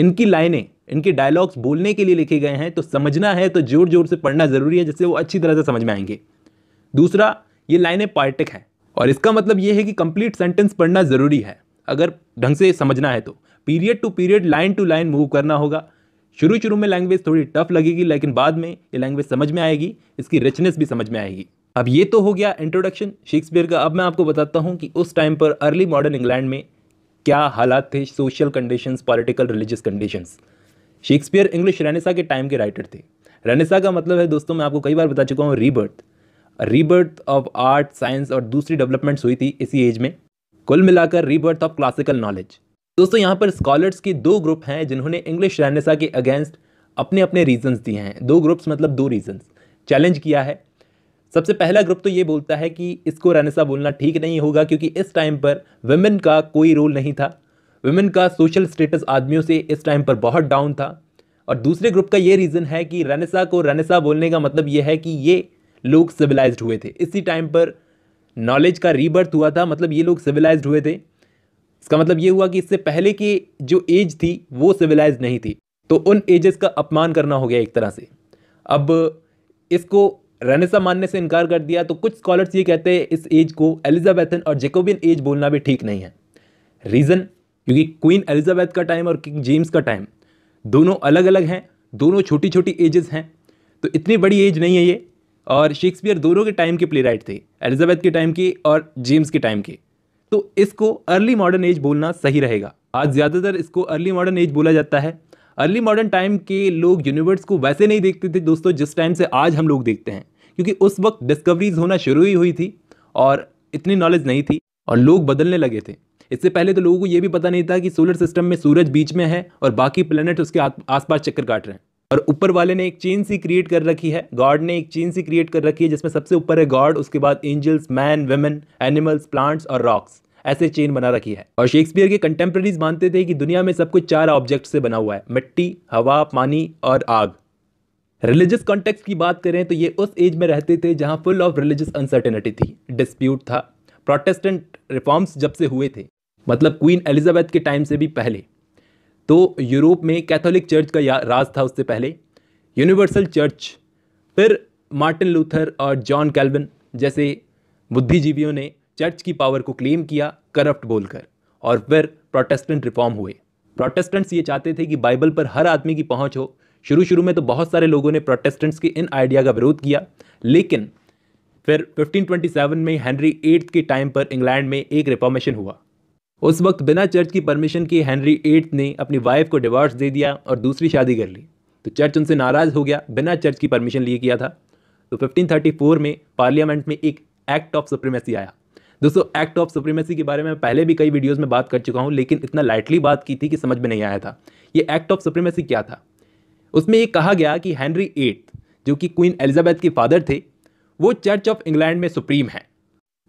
इनकी लाइनें इनके डायलॉग्स बोलने के लिए लिखे गए हैं तो समझना है तो ज़ोर ज़ोर से पढ़ना ज़रूरी है जिससे वो अच्छी तरह से समझ में आएंगे दूसरा ये लाइनें पार्टिक हैं और इसका मतलब ये है कि कंप्लीट सेंटेंस पढ़ना ज़रूरी है अगर ढंग से समझना है तो period to period line to line move करना होगा शुरू शुरू में लैंग्वेज थोड़ी टफ लगेगी लेकिन बाद में ये लैंग्वेज समझ में आएगी इसकी रिचनेस भी समझ में आएगी अब ये तो हो गया इंट्रोडक्शन शेक्सपियर का अब मैं आपको बताता हूँ कि उस टाइम पर अर्ली मॉडर्न इंग्लैंड में क्या हालात थे social conditions political religious conditions Shakespeare English Renaissance के टाइम के राइटर थे रेनेसा का मतलब है दोस्तों मैं आपको कई बार बता चुका हूँ rebirth rebirth of art science और दूसरी डेवलपमेंट्स हुई थी इसी एज में कुल मिलाकर रीबर्थ ऑफ क्लासिकल नॉलेज दोस्तों यहाँ पर स्कॉलर्स के दो ग्रुप हैं जिन्होंने इंग्लिश रहनेसा के अगेंस्ट अपने अपने रीजंस दिए हैं दो ग्रुप्स मतलब दो रीजंस चैलेंज किया है सबसे पहला ग्रुप तो ये बोलता है कि इसको रहनेसा बोलना ठीक नहीं होगा क्योंकि इस टाइम पर वेमेन का कोई रोल नहीं था वेमेन का सोशल स्टेटस आदमियों से इस टाइम पर बहुत डाउन था और दूसरे ग्रुप का ये रीज़न है कि रनसा को रनसा बोलने का मतलब ये है कि ये लोग सिविलाइज हुए थे इसी टाइम पर नॉलेज का रीबर्थ हुआ था मतलब ये लोग सिविलाइज्ड हुए थे इसका मतलब ये हुआ कि इससे पहले की जो एज थी वो सिविलाइज नहीं थी तो उन एजेस का अपमान करना हो गया एक तरह से अब इसको रनेसा मानने से इनकार कर दिया तो कुछ स्कॉलर्स ये कहते हैं इस एज को एलिजाबैथन और जेकोबियन एज बोलना भी ठीक नहीं है रीज़न क्योंकि क्वीन एलिजाबैथ का टाइम और किंग जेम्स का टाइम दोनों अलग अलग हैं दोनों छोटी छोटी एजेस हैं तो इतनी बड़ी एज नहीं है ये और शेक्सपियर दोनों के टाइम के प्ले थे एलिजाबेथ के टाइम की और जेम्स के टाइम के तो इसको अर्ली मॉडर्न एज बोलना सही रहेगा आज ज़्यादातर इसको अर्ली मॉडर्न एज बोला जाता है अर्ली मॉडर्न टाइम के लोग यूनिवर्स को वैसे नहीं देखते थे दोस्तों जिस टाइम से आज हम लोग देखते हैं क्योंकि उस वक्त डिस्कवरीज होना शुरू ही हुई थी और इतनी नॉलेज नहीं थी और लोग बदलने लगे थे इससे पहले तो लोगों को ये भी पता नहीं था कि सोलर सिस्टम में सूरज बीच में है और बाकी प्लैनेट उसके आसपास चक्कर काट रहे हैं और ऊपर वाले ने एक चेन सी क्रिएट कर रखी है गॉड ने एक चेन सी क्रिएट कर रखी है जिसमें सबसे ऊपर है गॉड उसके बाद angels man women animals plants और रॉक्स ऐसे चेन बना रखी है और शेक्सपियर के कंटेम्प्रेरीज मानते थे कि दुनिया में सब कुछ चार ऑब्जेक्ट से बना हुआ है मिट्टी हवा पानी और आग रिलीजियस कॉन्टेक्स्ट की बात करें तो ये उस एज में रहते थे जहां फुल ऑफ रिलीजियस अनसर्टेनिटी थी डिस्प्यूट था प्रोटेस्टेंट रिफॉर्म्स जब से हुए थे मतलब क्वीन एलिजाबेथ के टाइम से भी पहले तो यूरोप में कैथोलिक चर्च का राज था उससे पहले यूनिवर्सल चर्च फिर मार्टिन लूथर और जॉन कैल्विन जैसे बुद्धिजीवियों ने चर्च की पावर को क्लेम किया करप्ट बोलकर और फिर प्रोटेस्टेंट रिफॉर्म हुए प्रोटेस्टेंट्स ये चाहते थे कि बाइबल पर हर आदमी की पहुंच हो शुरू शुरू में तो बहुत सारे लोगों ने प्रोटेस्टेंट्स के इन आइडिया का विरोध किया लेकिन फिर 1527 में हेनरी एट्थ के टाइम पर इंग्लैंड में एक रिफॉर्मेशन हुआ उस वक्त बिना चर्च की परमिशन के हेनरी एट्थ ने अपनी वाइफ को डिवोर्स दे दिया और दूसरी शादी कर ली तो चर्च उनसे नाराज़ हो गया बिना चर्च की परमिशन लिए किया था तो 1534 में पार्लियामेंट में एक एक्ट ऑफ सुप्रीमेसी आया दोस्तों एक्ट ऑफ सुप्रीमेसी के बारे में पहले भी कई वीडियोस में बात कर चुका हूँ लेकिन इतना लाइटली बात की थी कि समझ में नहीं आया था ये एक्ट ऑफ सुप्रीमेसी क्या था उसमें ये कहा गया कि हैंनरी एट्थ जो कि क्वीन एलिजाबैथ के फादर थे वो चर्च ऑफ इंग्लैंड में सुप्रीम हैं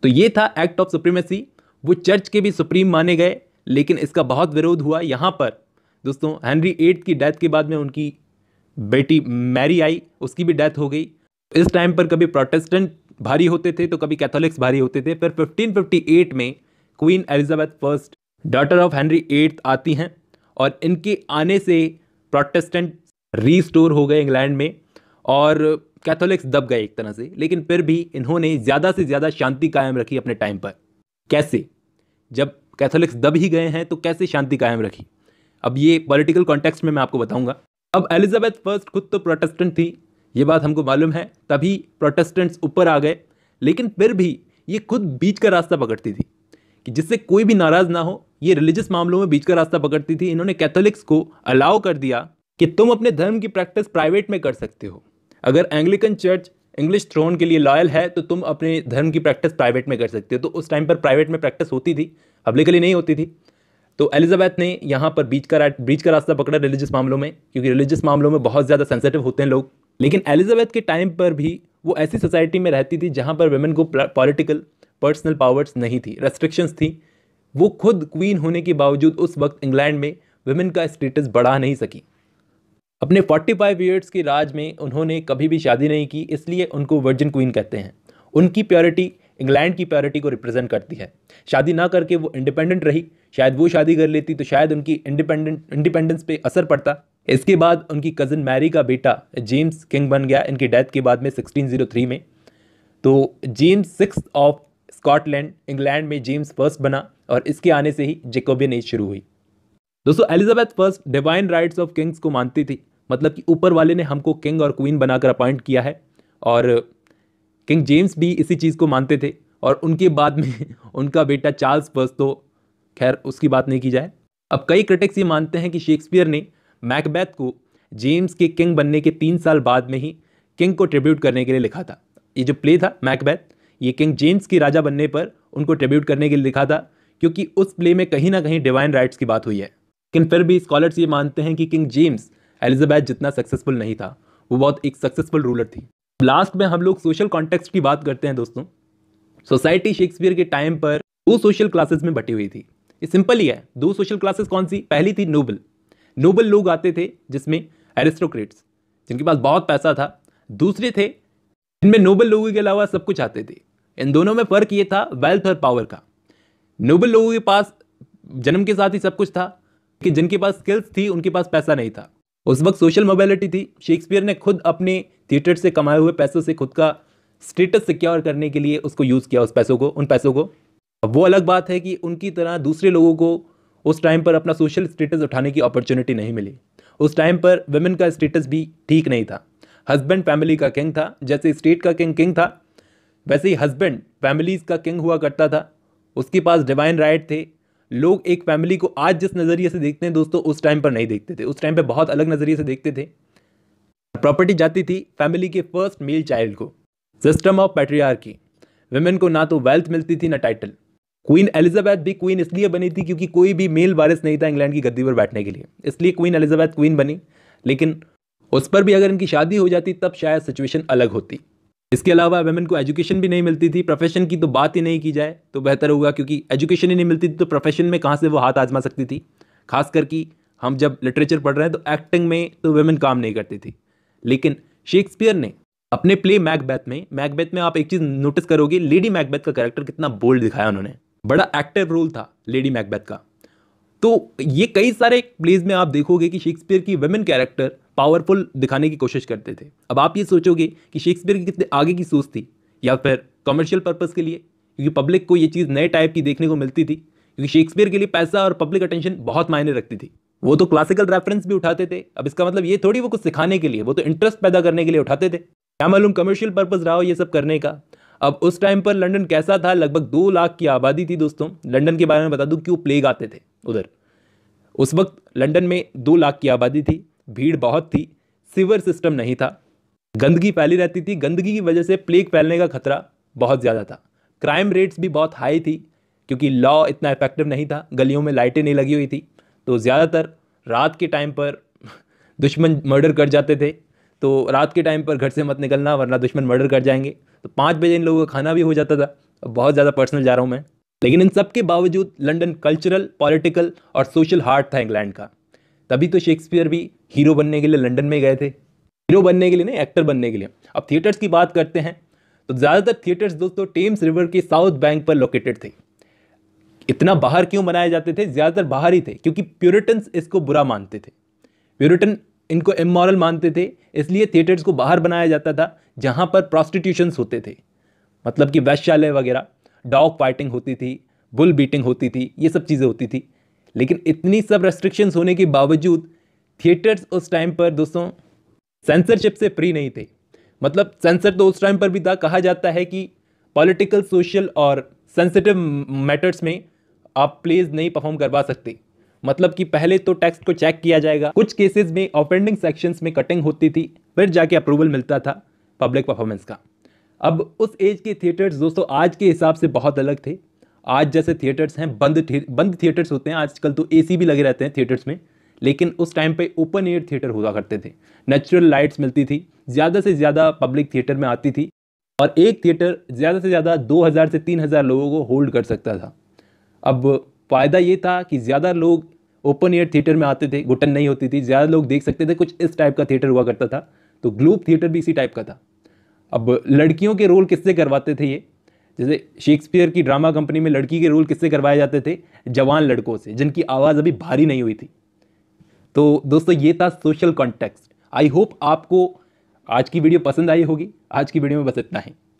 तो ये था एक्ट ऑफ सुप्रीमेसी वो चर्च के भी सुप्रीम माने गए लेकिन इसका बहुत विरोध हुआ यहाँ पर दोस्तों हेनरी एट की डेथ के बाद में उनकी बेटी मैरी आई उसकी भी डेथ हो गई इस टाइम पर कभी प्रोटेस्टेंट भारी होते थे तो कभी कैथोलिक्स भारी होते थे फिर 1558 में queen Elizabeth first daughter of Henry eight आती हैं और इनके आने से प्रोटेस्टेंट रीस्टोर हो गए इंग्लैंड में और कैथोलिक्स दब गए एक तरह से लेकिन फिर भी इन्होंने ज़्यादा से ज़्यादा शांति कायम रखी अपने टाइम पर कैसे जब कैथोलिक्स दब ही गए हैं तो कैसे शांति कायम रखी अब ये पॉलिटिकल कॉन्टेक्स्ट में मैं आपको बताऊंगा अब एलिजाबेथ फर्स्ट खुद तो प्रोटेस्टेंट थी ये बात हमको मालूम है तभी प्रोटेस्टेंट्स ऊपर आ गए लेकिन फिर भी ये खुद बीच का रास्ता पकड़ती थी कि जिससे कोई भी नाराज़ ना हो ये रिलीजियस मामलों में बीच का रास्ता पकड़ती थी इन्होंने कैथोलिक्स को अलाउ कर दिया कि तुम अपने धर्म की प्रैक्टिस प्राइवेट में कर सकते हो अगर एंग्लिकन चर्च इंग्लिश थ्रोन के लिए लॉयल है तो तुम अपने धर्म की प्रैक्टिस प्राइवेट में कर सकते हो तो उस टाइम पर प्राइवेट में प्रैक्टिस होती थी पब्लिकली नहीं होती थी तो एलिजाबैथ ने यहाँ पर बीच का बीच का रास्ता पकड़ा रिलीजियस मामलों में क्योंकि रिलीजियस मामलों में बहुत ज़्यादा सेंसिटिव होते हैं लोग लेकिन एलिजाबैथ के टाइम पर भी वो ऐसी सोसाइटी में रहती थी जहाँ पर वेमेन को पॉलिटिकल पर्सनल पावर्स नहीं थी रेस्ट्रिक्शंस थी वो खुद क्वीन होने के बावजूद उस वक्त इंग्लैंड में वेमेन का स्टेटस बढ़ा नहीं सकी अपने 45 ईयर्स के राज में उन्होंने कभी भी शादी नहीं की इसलिए उनको वर्जिन क्वीन कहते हैं उनकी प्योरिटी इंग्लैंड की प्योरिटी को रिप्रेजेंट करती है शादी ना करके वो इंडिपेंडेंट रही शायद वो शादी कर लेती तो शायद उनकी इंडिपेंडेंट इंडिपेंडेंस पे असर पड़ता इसके बाद उनकी कज़न मैरी का बेटा जेम्स किंग बन गया इनकी डेथ के बाद में 1603 में तो James six of Scotland England में जेम्स फर्स्ट बना और इसके आने से ही जेकोबियन एज शुरू हुई दोस्तों Elizabeth first divine rights of kings को मानती थी मतलब कि ऊपर वाले ने हमको किंग और क्वीन बनाकर अपॉइंट किया है और किंग जेम्स भी इसी चीज़ को मानते थे और उनके बाद में उनका बेटा चार्ल्स बस तो खैर उसकी बात नहीं की जाए अब कई क्रिटिक्स ये मानते हैं कि शेक्सपियर ने मैकबैथ को जेम्स के किंग बनने के तीन साल बाद में ही किंग को ट्रिब्यूट करने के लिए लिखा था ये जो प्ले था मैकबैथ ये किंग जेम्स के राजा बनने पर उनको ट्रिब्यूट करने के लिए लिखा था क्योंकि उस प्ले में कहीं ना कहीं डिवाइन राइट्स की बात हुई है लेकिन फिर भी स्कॉलर्स ये मानते हैं कि किंग जेम्स एलिजाबैथ जितना सक्सेसफुल नहीं था वो बहुत एक सक्सेसफुल रूलर थी लास्ट में हम लोग सोशल कॉन्टेक्स्ट की बात करते हैं दोस्तों सोसाइटी शेक्सपियर के टाइम पर दो सोशल क्लासेस में बटी हुई थी ये सिंपल ही है दो सोशल क्लासेस कौन सी पहली थी नोबल नोबल लोग आते थे जिसमें एरिस्टोक्रेट्स जिनके पास बहुत पैसा था दूसरे थे जिनमें नोबल लोगों के अलावा सब कुछ आते थे इन दोनों में फ़र्क ये था वेल्थ और पावर का नोबल लोगों के पास जन्म के साथ ही सब कुछ था कि जिनके पास स्किल्स थी उनके पास पैसा नहीं था उस वक्त सोशल मोबिलिटी थी शेक्सपियर ने खुद अपने थिएटर से कमाए हुए पैसों से खुद का स्टेटस सिक्योर करने के लिए उसको यूज़ किया उस पैसों को उन पैसों को अब वो अलग बात है कि उनकी तरह दूसरे लोगों को उस टाइम पर अपना सोशल स्टेटस उठाने की अपॉर्चुनिटी नहीं मिली उस टाइम पर वेमेन का स्टेटस भी ठीक नहीं था हस्बैंड फैमिली का किंग था जैसे स्टेट का किंग किंग था वैसे ही हस्बैंड फैमिलीज़ का किंग हुआ करता था उसके पास डिवाइन राइट थे लोग एक फैमिली को आज जिस नज़रिए से देखते हैं दोस्तों उस टाइम पर नहीं देखते थे उस टाइम पर बहुत अलग नज़रिए से देखते थे प्रॉपर्टी जाती थी फैमिली के फर्स्ट मेल चाइल्ड को सिस्टम ऑफ पैट्रियार की वेमेन को ना तो वेल्थ मिलती थी ना टाइटल क्वीन एलिजाबैथ भी क्वीन इसलिए बनी थी क्योंकि कोई भी मेल वारिस नहीं था इंग्लैंड की गद्दी पर बैठने के लिए इसलिए क्वीन एलिजाबैथ क्वीन बनी लेकिन उस पर भी अगर इनकी शादी हो जाती तब शायद सिचुएशन अलग होती इसके अलावा वेमेन को एजुकेशन भी नहीं मिलती थी प्रोफेशन की तो बात ही नहीं की जाए तो बेहतर होगा क्योंकि एजुकेशन ही नहीं मिलती थी तो प्रोफेशन में कहाँ से वो हाथ आजमा सकती थी खास करके हम जब लिटरेचर पढ़ रहे हैं तो एक्टिंग में तो वेमेन काम नहीं करती थी लेकिन शेक्सपियर ने अपने प्ले मैकबैथ में मैकबैथ में आप एक चीज़ नोटिस करोगे लेडी मैकबैथ का कैरेक्टर कितना बोल्ड दिखाया उन्होंने बड़ा एक्टिव रोल था लेडी मैकबैथ का तो ये कई सारे प्लेज में आप देखोगे कि शेक्सपियर की वेमेन कैरेक्टर पावरफुल दिखाने की कोशिश करते थे अब आप ये सोचोगे कि शेक्सपियर की कितने आगे की सोच थी या फिर कमर्शियल पर्पज़ के लिए क्योंकि पब्लिक को ये चीज़ नए टाइप की देखने को मिलती थी क्योंकि शेक्सपियर के लिए पैसा और पब्लिक अटेंशन बहुत मायने रखती थी वो तो क्लासिकल रेफरेंस भी उठाते थे अब इसका मतलब ये थोड़ी वो कुछ सिखाने के लिए वो तो इंटरेस्ट पैदा करने के लिए उठाते थे क्या मालूम कमर्शियल पर्पज़ रहा हो ये सब करने का अब उस टाइम पर लंदन कैसा था लगभग दो लाख की आबादी थी दोस्तों लंदन के बारे में बता दूं क्यों प्लेग आते थे उधर उस वक्त लंदन में दो लाख की आबादी थी भीड़ बहुत थी सीवर सिस्टम नहीं था गंदगी फैली रहती थी गंदगी की वजह से प्लेग फैलने का खतरा बहुत ज़्यादा था क्राइम रेट्स भी बहुत हाई थी क्योंकि लॉ इतना इफेक्टिव नहीं था गलियों में लाइटें नहीं लगी हुई थी तो ज़्यादातर रात के टाइम पर दुश्मन मर्डर कर जाते थे तो रात के टाइम पर घर से मत निकलना वरना दुश्मन मर्डर कर जाएंगे तो पाँच बजे इन लोगों का खाना भी हो जाता था बहुत ज़्यादा पर्सनल जा रहा हूँ मैं लेकिन इन सब के बावजूद लंदन कल्चरल पॉलिटिकल और सोशल हार्ट था इंग्लैंड का तभी तो शेक्सपियर भी हीरो बनने के लिए लंदन में गए थे हीरो बनने के लिए नहीं एक्टर बनने के लिए अब थिएटर्स की बात करते हैं तो ज़्यादातर थिएटर्स दोस्तों टेम्स रिवर के साउथ बैंक पर लोकेटेड थे इतना बाहर क्यों बनाए जाते थे ज़्यादातर बाहर ही थे क्योंकि प्यूरिटन्स इसको बुरा मानते थे प्यूरिटन इनको इमोरल मानते थे इसलिए थिएटर्स को बाहर बनाया जाता था जहाँ पर प्रॉस्टिट्यूशंस होते थे मतलब कि वैश्यालय वगैरह डॉग फाइटिंग होती थी बुल बीटिंग होती थी ये सब चीज़ें होती थी लेकिन इतनी सब रेस्ट्रिक्शंस होने के बावजूद थिएटर्स उस टाइम पर दोस्तों सेंसरशिप से फ्री नहीं थे मतलब सेंसर तो उस टाइम पर भी था कहा जाता है कि पॉलिटिकल सोशल और सेंसिटिव मैटर्स में आप प्लेज नहीं परफॉर्म करवा सकते मतलब कि पहले तो टेक्स्ट को चेक किया जाएगा कुछ केसेस में ऑफेंडिंग सेक्शंस में कटिंग होती थी फिर जाके अप्रूवल मिलता था पब्लिक परफॉर्मेंस का अब उस एज के थिएटर्स दोस्तों आज के हिसाब से बहुत अलग थे आज जैसे थिएटर्स हैं बंद थे, बंद थिएटर्स होते हैं आजकल तो एसी भी लगे रहते हैं थिएटर्स में लेकिन उस टाइम पे ओपन एयर थिएटर हुआ करते थे नेचुरल लाइट्स मिलती थी ज़्यादा से ज़्यादा पब्लिक थिएटर में आती थी और एक थिएटर ज़्यादा से ज़्यादा 2000 से 3000 लोगों को होल्ड कर सकता था अब फ़ायदा ये था कि ज़्यादा लोग ओपन एयर थिएटर में आते थे घुटन नहीं होती थी ज़्यादा लोग देख सकते थे कुछ इस टाइप का थिएटर हुआ करता था तो ग्लोब थिएटर भी इसी टाइप का था अब लड़कियों के रोल किससे करवाते थे ये जैसे शेक्सपियर की ड्रामा कंपनी में लड़की के रोल किससे करवाए जाते थे जवान लड़कों से जिनकी आवाज़ अभी भारी नहीं हुई थी तो दोस्तों ये था सोशल कॉन्टेक्स्ट आई होप आपको आज की वीडियो पसंद आई होगी आज की वीडियो में बस इतना ही